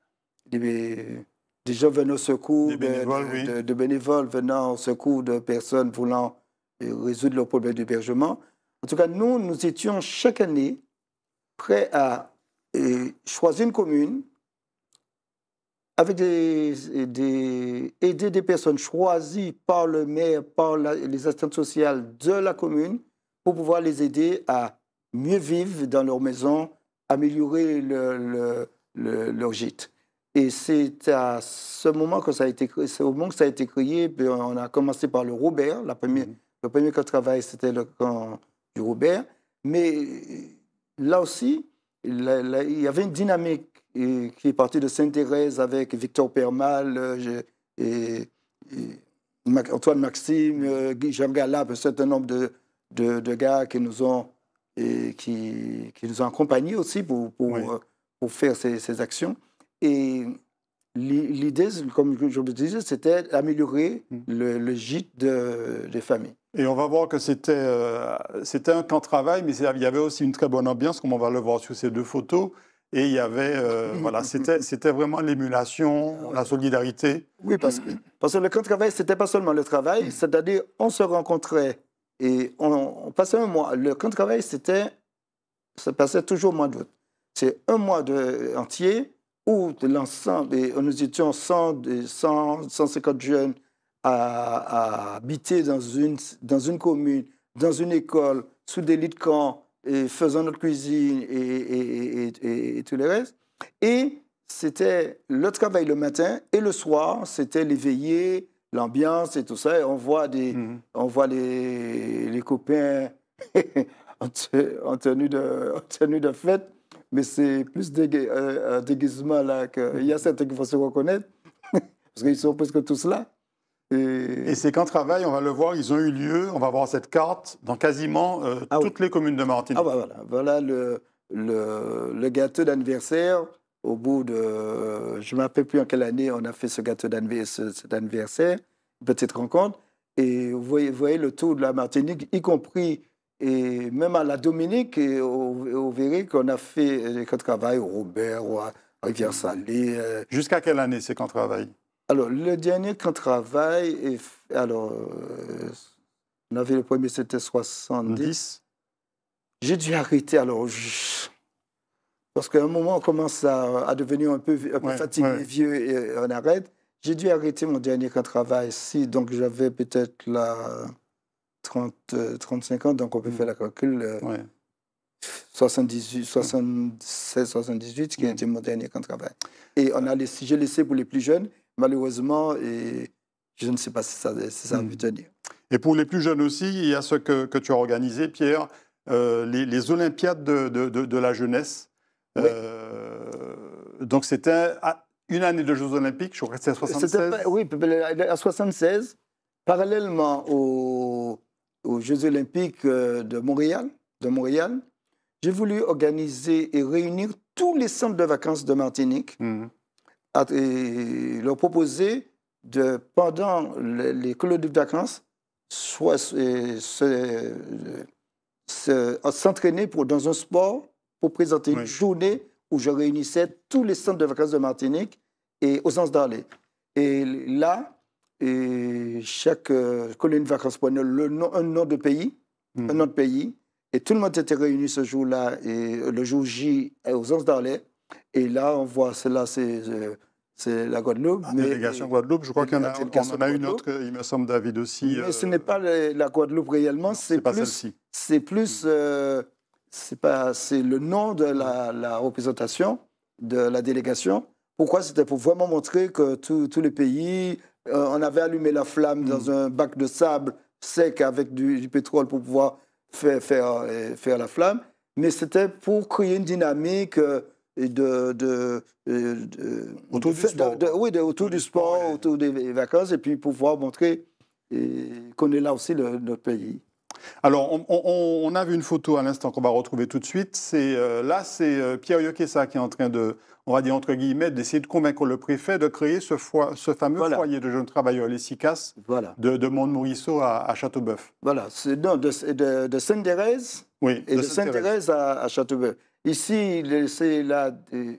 des gens venant au secours, des bénévoles, de, bénévoles venant au secours de personnes voulant euh, résoudre leurs problèmes d'hébergement. En tout cas, nous, nous étions chaque année prêts à euh, choisir une commune avec des, aider des personnes choisies par le maire, par les assistantes sociales de la commune pour pouvoir les aider à mieux vivre dans leur maison, améliorer leur gîte. Et c'est à ce moment que ça a été, au moment que ça a été créé. Ben, on a commencé par le Robert. La première, mm-hmm. Le premier que travaille, c'était le camp du Robert. Mais là aussi, il y avait une dynamique qui est partie de Sainte-Thérèse avec Victor Permal euh, et, Antoine Maxime, euh, Jean Galap, un certain nombre de, de, gars qui nous ont et qui, qui nous ont accompagnés aussi pour, pour, euh, pour faire ces actions. Et l'idée, comme je le disais, c'était d'améliorer mm. le, gîte de, des familles. Et on va voir que euh, c'était un camp de travail, mais il y avait aussi une très bonne ambiance, comme on va le voir sur ces deux photos. Et il y avait, euh, voilà, c'était vraiment l'émulation, la solidarité. Oui, parce que, parce que le camp de travail, c'était pas seulement le travail, mm. c'est-à-dire on se rencontrait et on, passait un mois. Le camp de travail, c'était, ça passait toujours au mois d'août. C'est un mois de, entier où l'ensemble, nous étions 100, 150 jeunes à, habiter dans une, dans une commune, dans une école, sous des lits de camp, faisant notre cuisine et, et, et, tout le reste. Et c'était le travail le matin et le soir, c'était l'éveillé l'ambiance et tout ça. on voit, des, mm-hmm. on voit les, copains en, tenue de, en tenue de fête mais c'est plus un euh, euh, déguisement là Il y a certains qu'il faut se reconnaître, parce qu'ils sont presque tous là. Et, et c'est travail, on va le voir, ils ont eu lieu, on va voir cette carte dans quasiment euh, ah toutes les communes de Martinique. Ah bah, voilà, voilà le, le, gâteau d'anniversaire. Au bout de, je ne me rappelle plus en quelle année on a fait ce gâteau d'anniversaire, anniversaire, petite rencontre. Et vous voyez, vous voyez, le tour de la Martinique, y compris et même à la Dominique, et vous verrez qu'on a fait euh, des travail au Robert, ou à rivière euh. Jusqu'à quelle année c'est qu'on travaille Alors, le dernier camp de travail, alors, euh, on avait le premier, c'était 70. J'ai dû arrêter, alors, parce qu'à un moment, on commence à, devenir un peu, fatigué, vieux, et on arrête. J'ai dû arrêter mon dernier camp travail ici, donc j'avais peut-être la 30, 35 euh, ans, donc on peut mm. faire la calcul. 78, 76, 78, qui a mm. été mon dernier contrat. Et on a j'ai laissé pour les plus jeunes, malheureusement, et je ne sais pas si ça, si ça de mm. tenir. Et pour les plus jeunes aussi, il y a ce que, que tu as organisé, Pierre, euh, les, Olympiades de, de, la jeunesse. Euh, donc c'était une année de Jeux Olympiques, je crois que c'était 76. oui, à 76, parallèlement au aux Jeux olympiques euh, de Montréal, de Montréal, j'ai voulu organiser et réunir tous les centres de vacances de Martinique mhm. et leur proposer de, pendant les, les de vacances, soit euh, euh, s'entraîner dans un sport pour présenter une journée où je réunissais tous les centres de vacances de Martinique et aux sens d'aller. Et là, et chaque colonne colonie de vacances le nom, un nom de pays, hmm. un autre pays, et tout le monde était réuni ce jour-là, et euh, le jour J, euh, aux 11 d'Arlais et là, on voit, cela, c'est euh, c'est la Guadeloupe. La délégation Guadeloupe, je crois qu'il y en a une autre, il me semble, David aussi. Mais ce n'est pas la Guadeloupe réellement, c'est plus. C'est hmm. plus. c'est pas c'est le nom de la, hmm. la, représentation de la délégation. Pourquoi C'était pour vraiment montrer que tous les pays, euh, on avait allumé la flamme dans mm. un bac de sable sec avec du, pétrole pour pouvoir euh, faire, la flamme. Mais c'était pour créer une dynamique autour du sport. autour autour des vacances, et puis pouvoir montrer qu'on est là aussi, notre pays. Alors, on, a vu une photo à l'instant qu'on va retrouver tout de suite. C'est euh, là, c'est euh, Pierre Yokessa qui est en train de, on va dire entre guillemets, d'essayer de convaincre le préfet de créer ce, fameux foyer de jeunes travailleurs, les SICAS, voilà. de, de mauriceau à, à, Voilà, non, de, de, de sainte oui, et de, sainte à, à, Ici, c'est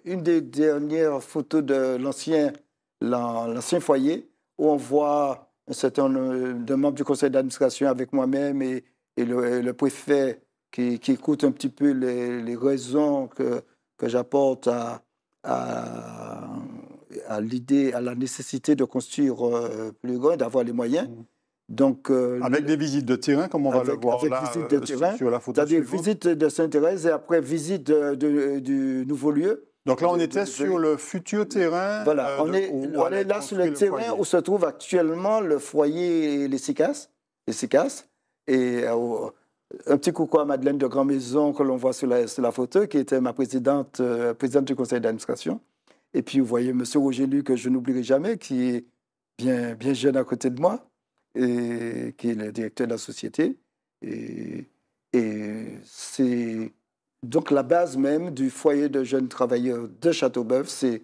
une des dernières photos de l'ancien l'ancien foyer où on voit un certain du conseil d'administration avec moi-même et et le, préfet qui, écoute un petit peu les, raisons que, que j'apporte à, à, l'idée, à la nécessité de construire euh, plus grand, d'avoir les moyens. Mmh. Donc, euh, avec des visites de terrain, comme on va le voir avec des visites euh, de terrain, sur C'est-à-dire visite de Saint-Thérèse et après visite du nouveau lieu. Donc là, on était sur le futur terrain. Voilà, on, est, on est là sur le, terrain où se trouve actuellement le foyer Les Les et euh, un petit coucou à Madeleine de Grand-Maison que l'on voit sur la, photo, qui était ma présidente, euh, présidente du conseil d'administration. Et puis, vous voyez M. Roger Luc que je n'oublierai jamais, qui est bien, jeune à côté de moi, et qui est le directeur de la société. Et, c'est donc la base même du foyer de jeunes travailleurs de château C'est,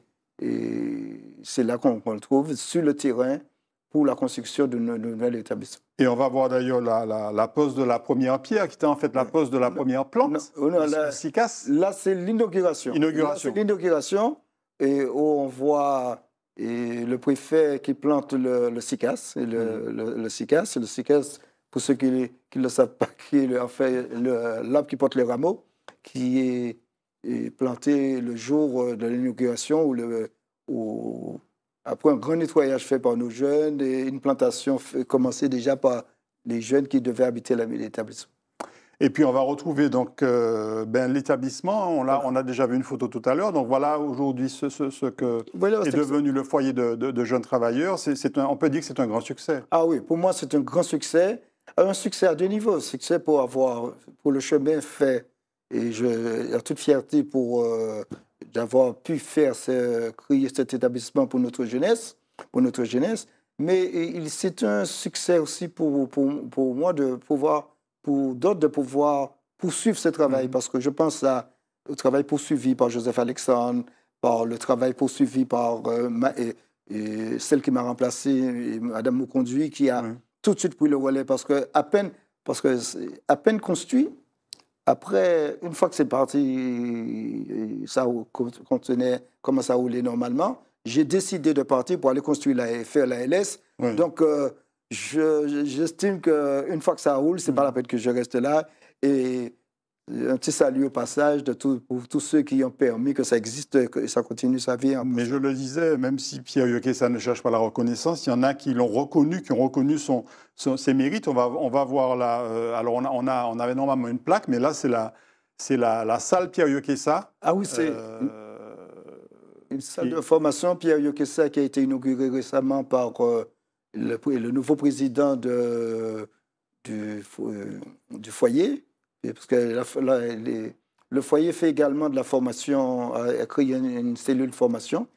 c'est là qu'on, le trouve, sur le terrain, pour la construction de nouvel établissement. Et on va voir d'ailleurs la, pose de la première pierre, qui était en fait la pose de la première plante, non, oh non, Là, c'est l'inauguration. Inauguration. L'inauguration, et où on voit et le préfet qui plante le, le le, sicace, mm-hmm. le, le, pour ceux qui ne le savent pas, qui est fait l'arbre qui porte les rameaux, qui est, planté le jour euh, de l'inauguration ou, ou après un grand nettoyage fait par nos jeunes et une plantation commencée déjà par les jeunes qui devaient habiter l'établissement. Et puis on va retrouver donc euh, ben, l'établissement. On, on, a déjà vu une photo tout à l'heure. Donc voilà aujourd'hui ce, ce, que est, devenu le foyer de, jeunes travailleurs. on peut dire que c'est un grand succès. Ah oui, pour moi c'est un grand succès. Un succès à deux niveaux. Succès pour avoir pour le chemin fait et je, toute fierté pour euh, d'avoir pu faire ce, créer cet établissement pour notre jeunesse, pour notre jeunesse. Mais c'est un succès aussi pour, pour, pour, moi de pouvoir, pour d'autres de pouvoir poursuivre ce travail, mm-hmm. parce que je pense à, au travail poursuivi par Joseph Alexandre, par le travail poursuivi par euh, et, celle qui m'a remplacé, Madame Moukonduit, qui a tout de suite pris le relais, parce que à peine, parce que à peine construit, après, une fois que c'est parti, ça contenait, commence à rouler normalement, j'ai décidé de partir pour aller construire la, faire la LS. Donc, euh, j'estime que qu'une fois que ça roule, c'est pas la peine que je reste là. Et un petit salut au passage de pour tous ceux qui ont permis que ça existe, que ça continue sa vie. Hein. Mais je le disais, même si Pierre Yokessa ne cherche pas la reconnaissance, il y en a qui l'ont reconnu, qui ont reconnu son, ses mérites. On va, on va voir là. Euh, alors, on a, on, avait normalement une plaque, mais là, c'est la, c'est la, salle Pierre Yokessa. Ah oui, c'est. Euh, une salle de formation Pierre Yokessa qui a été inaugurée récemment par euh, le, nouveau président de, du foyer parce que le foyer fait également de la formation, a, créé une, cellule cellule formation.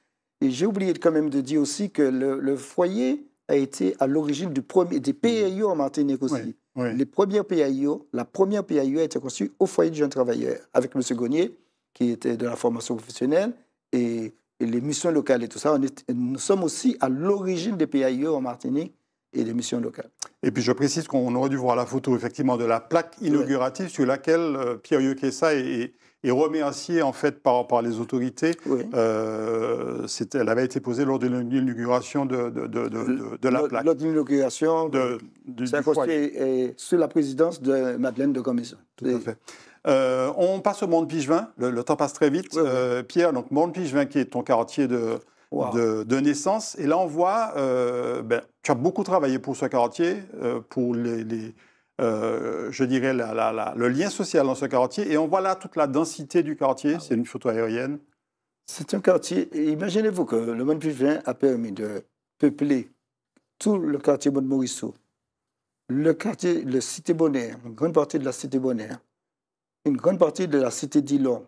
Et j'ai oublié quand même de dire aussi que le, foyer a été à l'origine du premier, des PAIO en Martinique aussi. Les premiers PAIO, la première PAIO a été conçue au foyer du jeune travailleur, avec M. Gognier, qui était de la formation professionnelle, et, les missions locales et tout ça. On nous sommes aussi à l'origine des PAIO en Martinique, et les missions locales. Et puis je précise qu'on aurait dû voir la photo effectivement de la plaque inaugurative sur laquelle euh, Pierre Yokessa est, est, remercié en fait par, par les autorités. Euh, elle avait été posée lors de l'inauguration de, de, de, la plaque. Lors de l'inauguration, de, sous la présidence de Madeleine de Commission. Tout à fait. Euh, on passe au Monde Pigevin, le, temps passe très vite. Pierre, donc Monde Pigevin qui est ton quartier de, de, naissance. Et là, on voit, euh, ben, tu as beaucoup travaillé pour ce quartier, euh, pour les, euh, je dirais, le lien social dans ce quartier. Et on voit là toute la densité du quartier. Ah c'est une photo aérienne. C'est un quartier. Imaginez-vous que le monde vivant a permis de peupler tout le quartier de Morisseau, le quartier, le cité Bonaire, une grande partie de la cité Bonaire, une grande partie de la cité d'Ilon,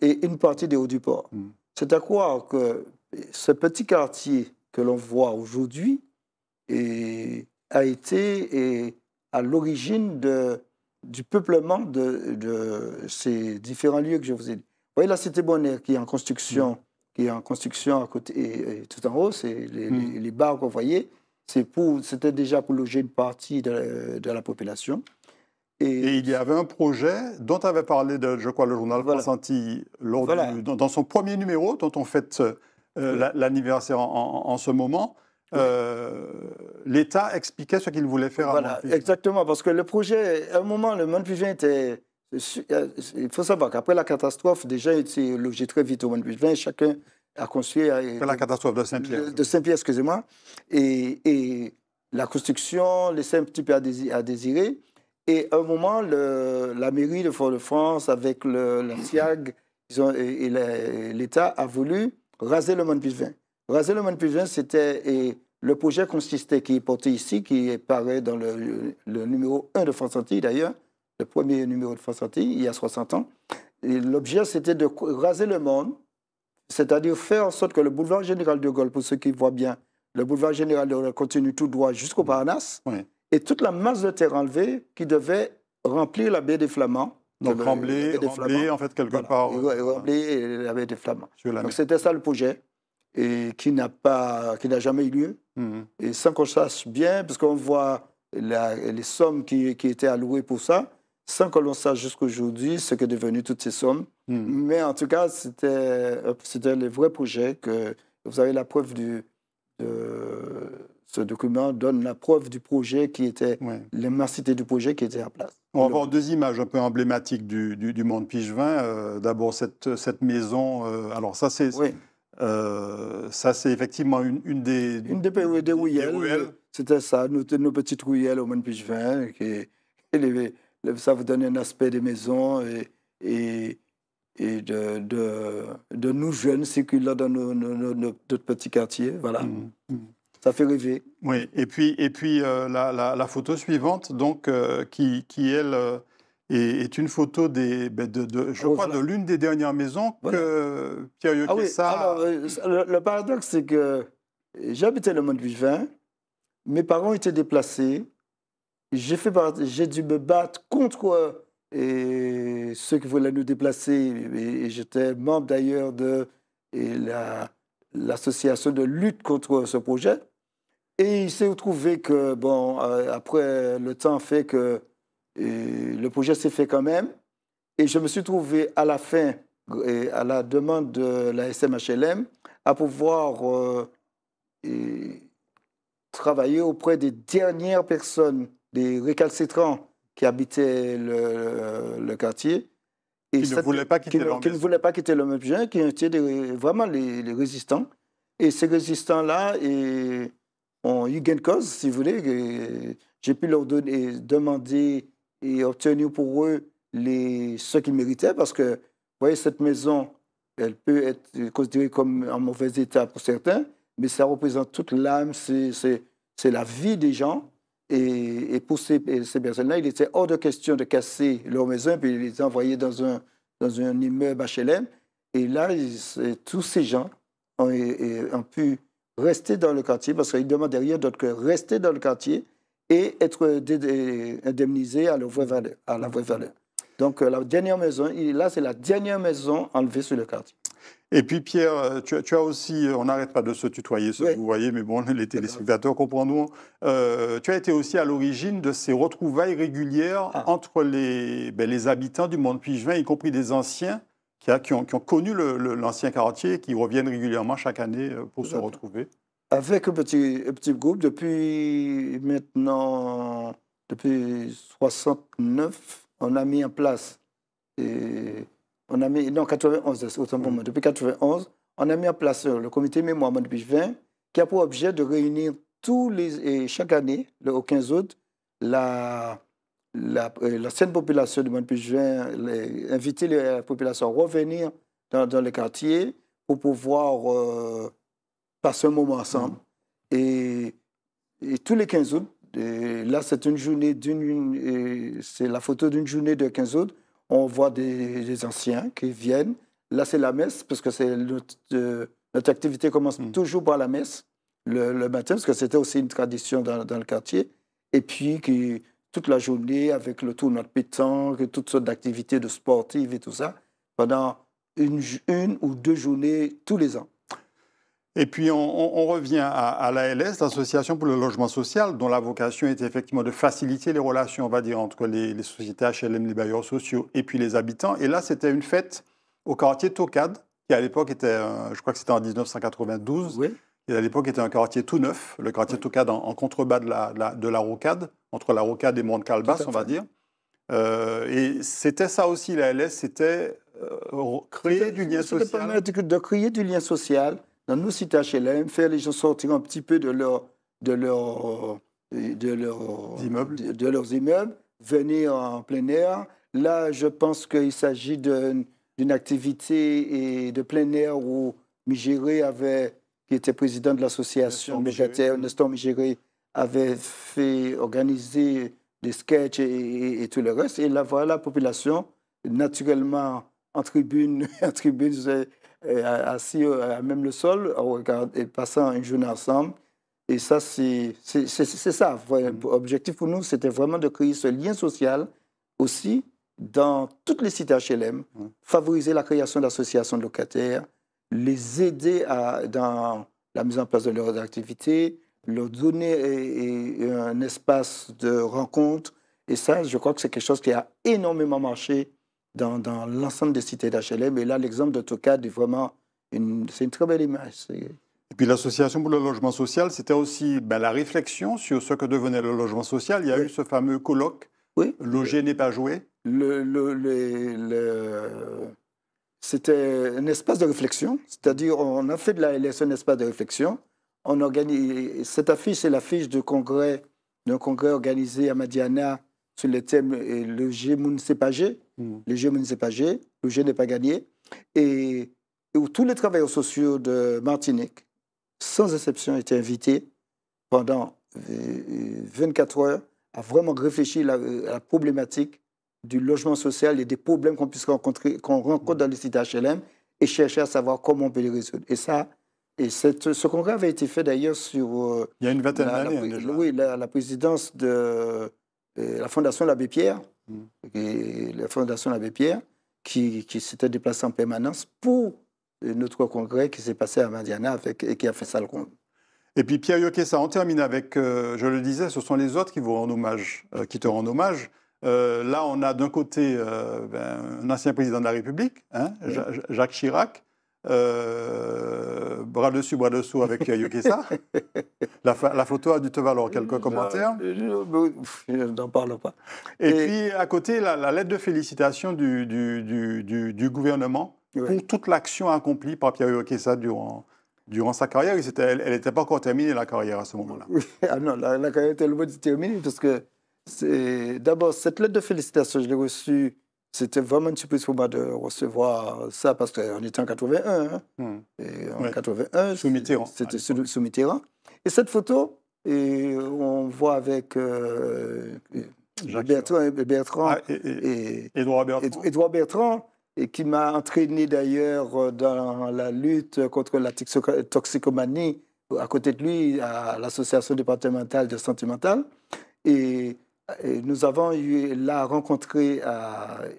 et une partie des Hauts-du-Port. Mm. C'est à croire que ce petit quartier que l'on voit aujourd'hui a été à l'origine du peuplement de, ces différents lieux que je vous ai dit. Vous voyez, la cité Bonaire qui est en construction, mm. qui est en construction à côté, et, tout en haut, c'est les, mm. bars que vous voyez, c'était déjà pour loger une partie de la population. Et, il y avait un projet dont avait parlé, de, je crois, le journal voilà. dans, son premier numéro, dont on fête euh, l'anniversaire en, ce moment. Euh, L'État expliquait ce qu'il voulait faire voilà, Exactement, parce que le projet, à un moment, le Montpuvien était. Euh, il faut savoir qu'après la catastrophe, déjà, il s'est logé très vite au Montpellier, Chacun a construit. Après la catastrophe de Saint-Pierre. De Saint-Pierre, excusez-moi. Et, et, la construction laissait un petit peu à désirer. Et à un moment, la mairie de Fort-de-France, avec le, la et, l'État, a voulu raser le vain. Raser le vain, c'était le projet consistait, qui est porté ici, qui est paraît dans le, numéro 1 de France d'ailleurs, le premier numéro de France Antilles, il y a 60 ans. L'objet, c'était de raser le monde, c'est-à-dire faire en sorte que le boulevard général de Gaulle, pour ceux qui voient bien, le boulevard général de Gaulle continue tout droit jusqu'au Parnasse et toute la masse de terre enlevée qui devait remplir la baie des Flamands. Donc remplir, en fait, quelque part. et euh, euh, la baie des Flamands. Donc c'était ça le projet, et qui n'a pas, qui n'a jamais eu lieu. Mhm. Et sans qu'on sache bien, parce qu'on voit les sommes qui, étaient allouées pour ça, sans que l'on sache aujourd'hui, ce qu'est devenu toutes ces sommes. Mhm. Mais en tout cas, c'était le euh, vrai projet que vous avez la preuve du, ce document donne la preuve du projet qui était, l'immensité du projet qui était en place. On va voir deux images un peu emblématiques du, du, du monde Pigevin. Euh, d'abord, cette, cette, maison. Euh, alors, ça, c'est. Euh, ça, c'est effectivement une, une, des. Une des, des, des C'était ça, nos, petites ruelles au monde Pigevin. Qui, ça vous donne un aspect des maisons et, et, et de, de, nous jeunes circulant dans nos, nos, nos, notre petit quartier. Voilà. Mmh, mmh ça fait rêver. Oui, et puis, et puis euh, la, la, photo suivante, donc, euh, qui, elle, euh, est, une photo des, ben, de, l'une des dernières maisons que Pierre Yokessa... Ah oui, le, paradoxe, c'est que j'habitais le monde vivant, mes parents étaient déplacés, j'ai fait j'ai dû me battre contre ceux qui voulaient nous déplacer, et, j'étais membre d'ailleurs de l'association de lutte contre ce projet. Et il s'est trouvé que, bon, euh, après, le temps fait que le projet s'est fait quand même. Et je me suis trouvé à la fin, à la demande de la SMHLM, à pouvoir euh, travailler auprès des dernières personnes, des récalcitrants qui habitaient le, quartier. Et qui, ne voulaient pas quitter qui, qui ne voulaient pas quitter le même qui étaient vraiment les, les, résistants. Et ces résistants-là, et on y cause, si vous voulez. J'ai pu leur donner, demander et obtenir pour eux les, ce qu'ils méritaient parce que, vous voyez, cette maison, elle peut être considérée comme en mauvais état pour certains, mais ça représente toute l'âme, c'est la vie des gens. Et, pour ces, ces personnes-là, il était hors de question de casser leur maison puis les envoyer dans un, dans un immeuble HLM. Et là, tous ces gens ont pu rester dans le quartier, parce qu'ils demande rien d'autre que rester dans le quartier et être indemnisé à, la vraie valeur. À la vraie valeur. Donc euh, la dernière maison, là c'est la dernière maison enlevée sur le quartier. Et puis Pierre, euh, tu, as aussi, euh, on n'arrête pas de se tutoyer, ce que vous voyez, mais bon, les téléspectateurs comprendront. tu as été aussi à l'origine de ces retrouvailles régulières ah. entre les, ben, les habitants du monde pigevin, y compris des anciens, qui, ont, connu l'ancien quartier et qui reviennent régulièrement chaque année euh, pour se retrouver. Avec un petit, petit groupe depuis maintenant, depuis 69, on a mis en place, et on a mis, non, 91, autant mm. depuis 91, on a mis en place euh, le comité mémoire depuis 20, qui a pour objet de réunir tous les, et chaque année, le 15 août, la, l'ancienne la euh, population du Montpellier, juin inviter la population à revenir dans, dans les quartiers pour pouvoir euh, passer un moment ensemble. Mm. Et, tous les 15 août, là c'est une journée d'une, c'est la photo d'une journée de 15 août. On voit des, anciens qui viennent. Là c'est la messe parce que c'est notre, euh, notre activité commence mm. toujours par la messe le, matin parce que c'était aussi une tradition dans, dans le quartier. Et puis qui toute la journée avec le tournoi de pétanque, toutes sortes d'activités de sportives et tout ça, pendant une, ou deux journées tous les ans. Et puis on, revient à, à l'ALS, l'Association pour le logement social, dont la vocation était effectivement de faciliter les relations, on va dire, entre les, sociétés HLM, les bailleurs sociaux et puis les habitants. Et là, c'était une fête au quartier Tocade, qui à l'époque était, euh, je crois que c'était en 1992. Oui et à l'époque était un quartier tout neuf, le quartier tout en, en, contrebas de la, de la, Rocade, entre la Rocade et Mont Calbas, on va dire. Euh, et c'était ça aussi, la LS, c'était euh, créer du lien social. De créer du lien social dans nos cités HLM, faire les gens sortir un petit peu de leur... De leur euh, de, leur, De, leurs immeubles, venir en plein air. Là, je pense qu'il s'agit d'une activité et de plein air où Migéré avait qui était président de l'association, j'étais Nestor Migéré, avait fait organiser des sketchs et, tout le reste. Et là, voilà la population, naturellement, en tribune, en tribune euh, assis à même le sol, passant une journée ensemble. Et ça, c'est ça. L'objectif mm-hmm. pour nous, c'était vraiment de créer ce lien social aussi dans toutes les cités HLM, mm-hmm. favoriser la création d'associations de locataires, les aider à, dans la mise en place de leurs activités, leur donner un espace de rencontre. Et ça, je crois que c'est quelque chose qui a énormément marché dans, l'ensemble des cités d'HLM. Et là, l'exemple de Tocade est vraiment une, c'est une très belle image. Et puis l'association pour le logement social, c'était aussi ben, la réflexion sur ce que devenait le logement social. Il y a eu ce fameux colloque, oui. loger n'est pas joué. le, c'était un espace de réflexion, c'est-à-dire on a fait de la LS e un espace de réflexion. On organise, cette affiche est l'affiche du congrès, d'un congrès organisé à Madiana sur le thème le jeu Moun c'est pas le G hmm. le jeu n'est pas gagné, et, où tous les travailleurs sociaux de Martinique, sans exception, étaient invités pendant 24 euh, euh, heures à vraiment réfléchir euh, à la problématique du logement social et des problèmes qu'on puisse rencontrer, qu'on rencontre dans les cités HLM et chercher à savoir comment on peut les résoudre. Et ça, et ce congrès avait été fait d'ailleurs sur. Euh, Il y a une vingtaine d'années hein, Oui, la, présidence de euh, la Fondation L'Abbé Pierre, mm. et la Fondation L'Abbé Pierre, qui, qui s'était déplacée en permanence pour euh, notre congrès qui s'est passé à Mandiana avec, et qui a fait ça le compte. Et puis Pierre ça on termine avec, je le disais, ce sont les autres qui vous rendent hommage, qui te rendent hommage. Euh, là, on a d'un côté euh, ben, un ancien président de la République, hein, Jacques Chirac, euh, bras dessus, bras dessous avec Yukesa. la, la a du valoir quelques commentaires Je n'en parle pas. Et, puis, à côté, la, lettre de félicitation du, gouvernement pour toute l'action accomplie par Pierre Yukesa durant, durant sa carrière. elle n'était pas encore terminée, la carrière, à ce moment-là. ah non, la, carrière était loin de terminée parce que D'abord, cette lettre de félicitations, je l'ai reçue. C'était vraiment une surprise pour moi de recevoir ça parce qu'on était en 81. Hein. Hmm. Et en 81, c'était sous, Mitterrand. Et cette photo, et on voit avec euh, Bertrand, ah, et, et, Edouard Bertrand, Edouard Bertrand et qui m'a entraîné d'ailleurs dans la lutte contre la toxicomanie à côté de lui à l'association départementale de Sentimental. Et nous avons eu, là rencontré euh,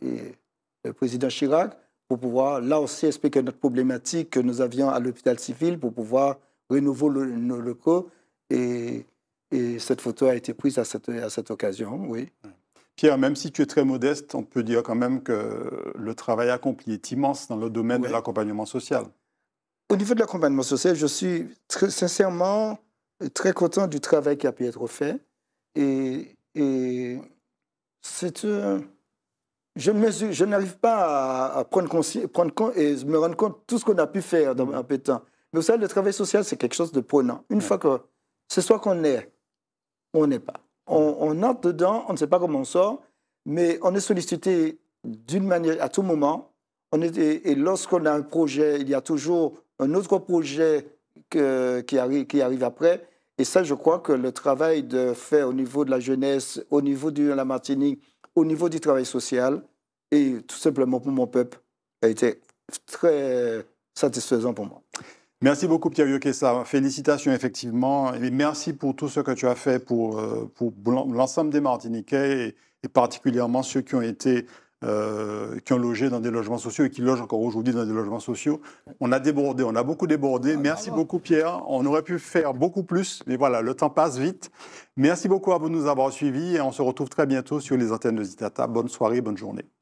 le président Chirac pour pouvoir là aussi expliquer notre problématique que nous avions à l'hôpital civil pour pouvoir renouveler nos locaux. Et, cette photo a été prise à cette, à cette occasion, oui. Pierre, même si tu es très modeste, on peut dire quand même que le travail accompli est immense dans le domaine de l'accompagnement social. Au niveau de l'accompagnement social, je suis sincèrement très content du travail qui a pu être fait. Et et c'est. je, je n'arrive pas à, prendre, prendre compte et me rendre compte de tout ce qu'on a pu faire dans un peu de temps. Mais vous savez, le travail social, c'est quelque chose de prenant. Une mm. fois que c'est soit qu'on est, on n'est pas. Mm. On, entre dedans, on ne sait pas comment on sort, mais on est sollicité d'une manière à tout moment. et, lorsqu'on a un projet, il y a toujours un autre projet qui, qui arrive après. Et ça, je crois que le travail de fait au niveau de la jeunesse, au niveau de la Martinique, au niveau du travail social, et tout simplement pour mon peuple, a été très satisfaisant pour moi. Merci beaucoup Pierre Kessa. Félicitations effectivement et merci pour tout ce que tu as fait pour, euh, pour l'ensemble des Martiniquais et, particulièrement ceux qui ont été euh, qui ont logé dans des logements sociaux et qui logent encore aujourd'hui dans des logements sociaux. On a débordé, on a beaucoup débordé. Ah, Merci beaucoup Pierre. On aurait pu faire beaucoup plus, mais voilà, le temps passe vite. Merci beaucoup à vous de nous avoir suivis et on se retrouve très bientôt sur les antennes de Zitata. Bonne soirée, bonne journée.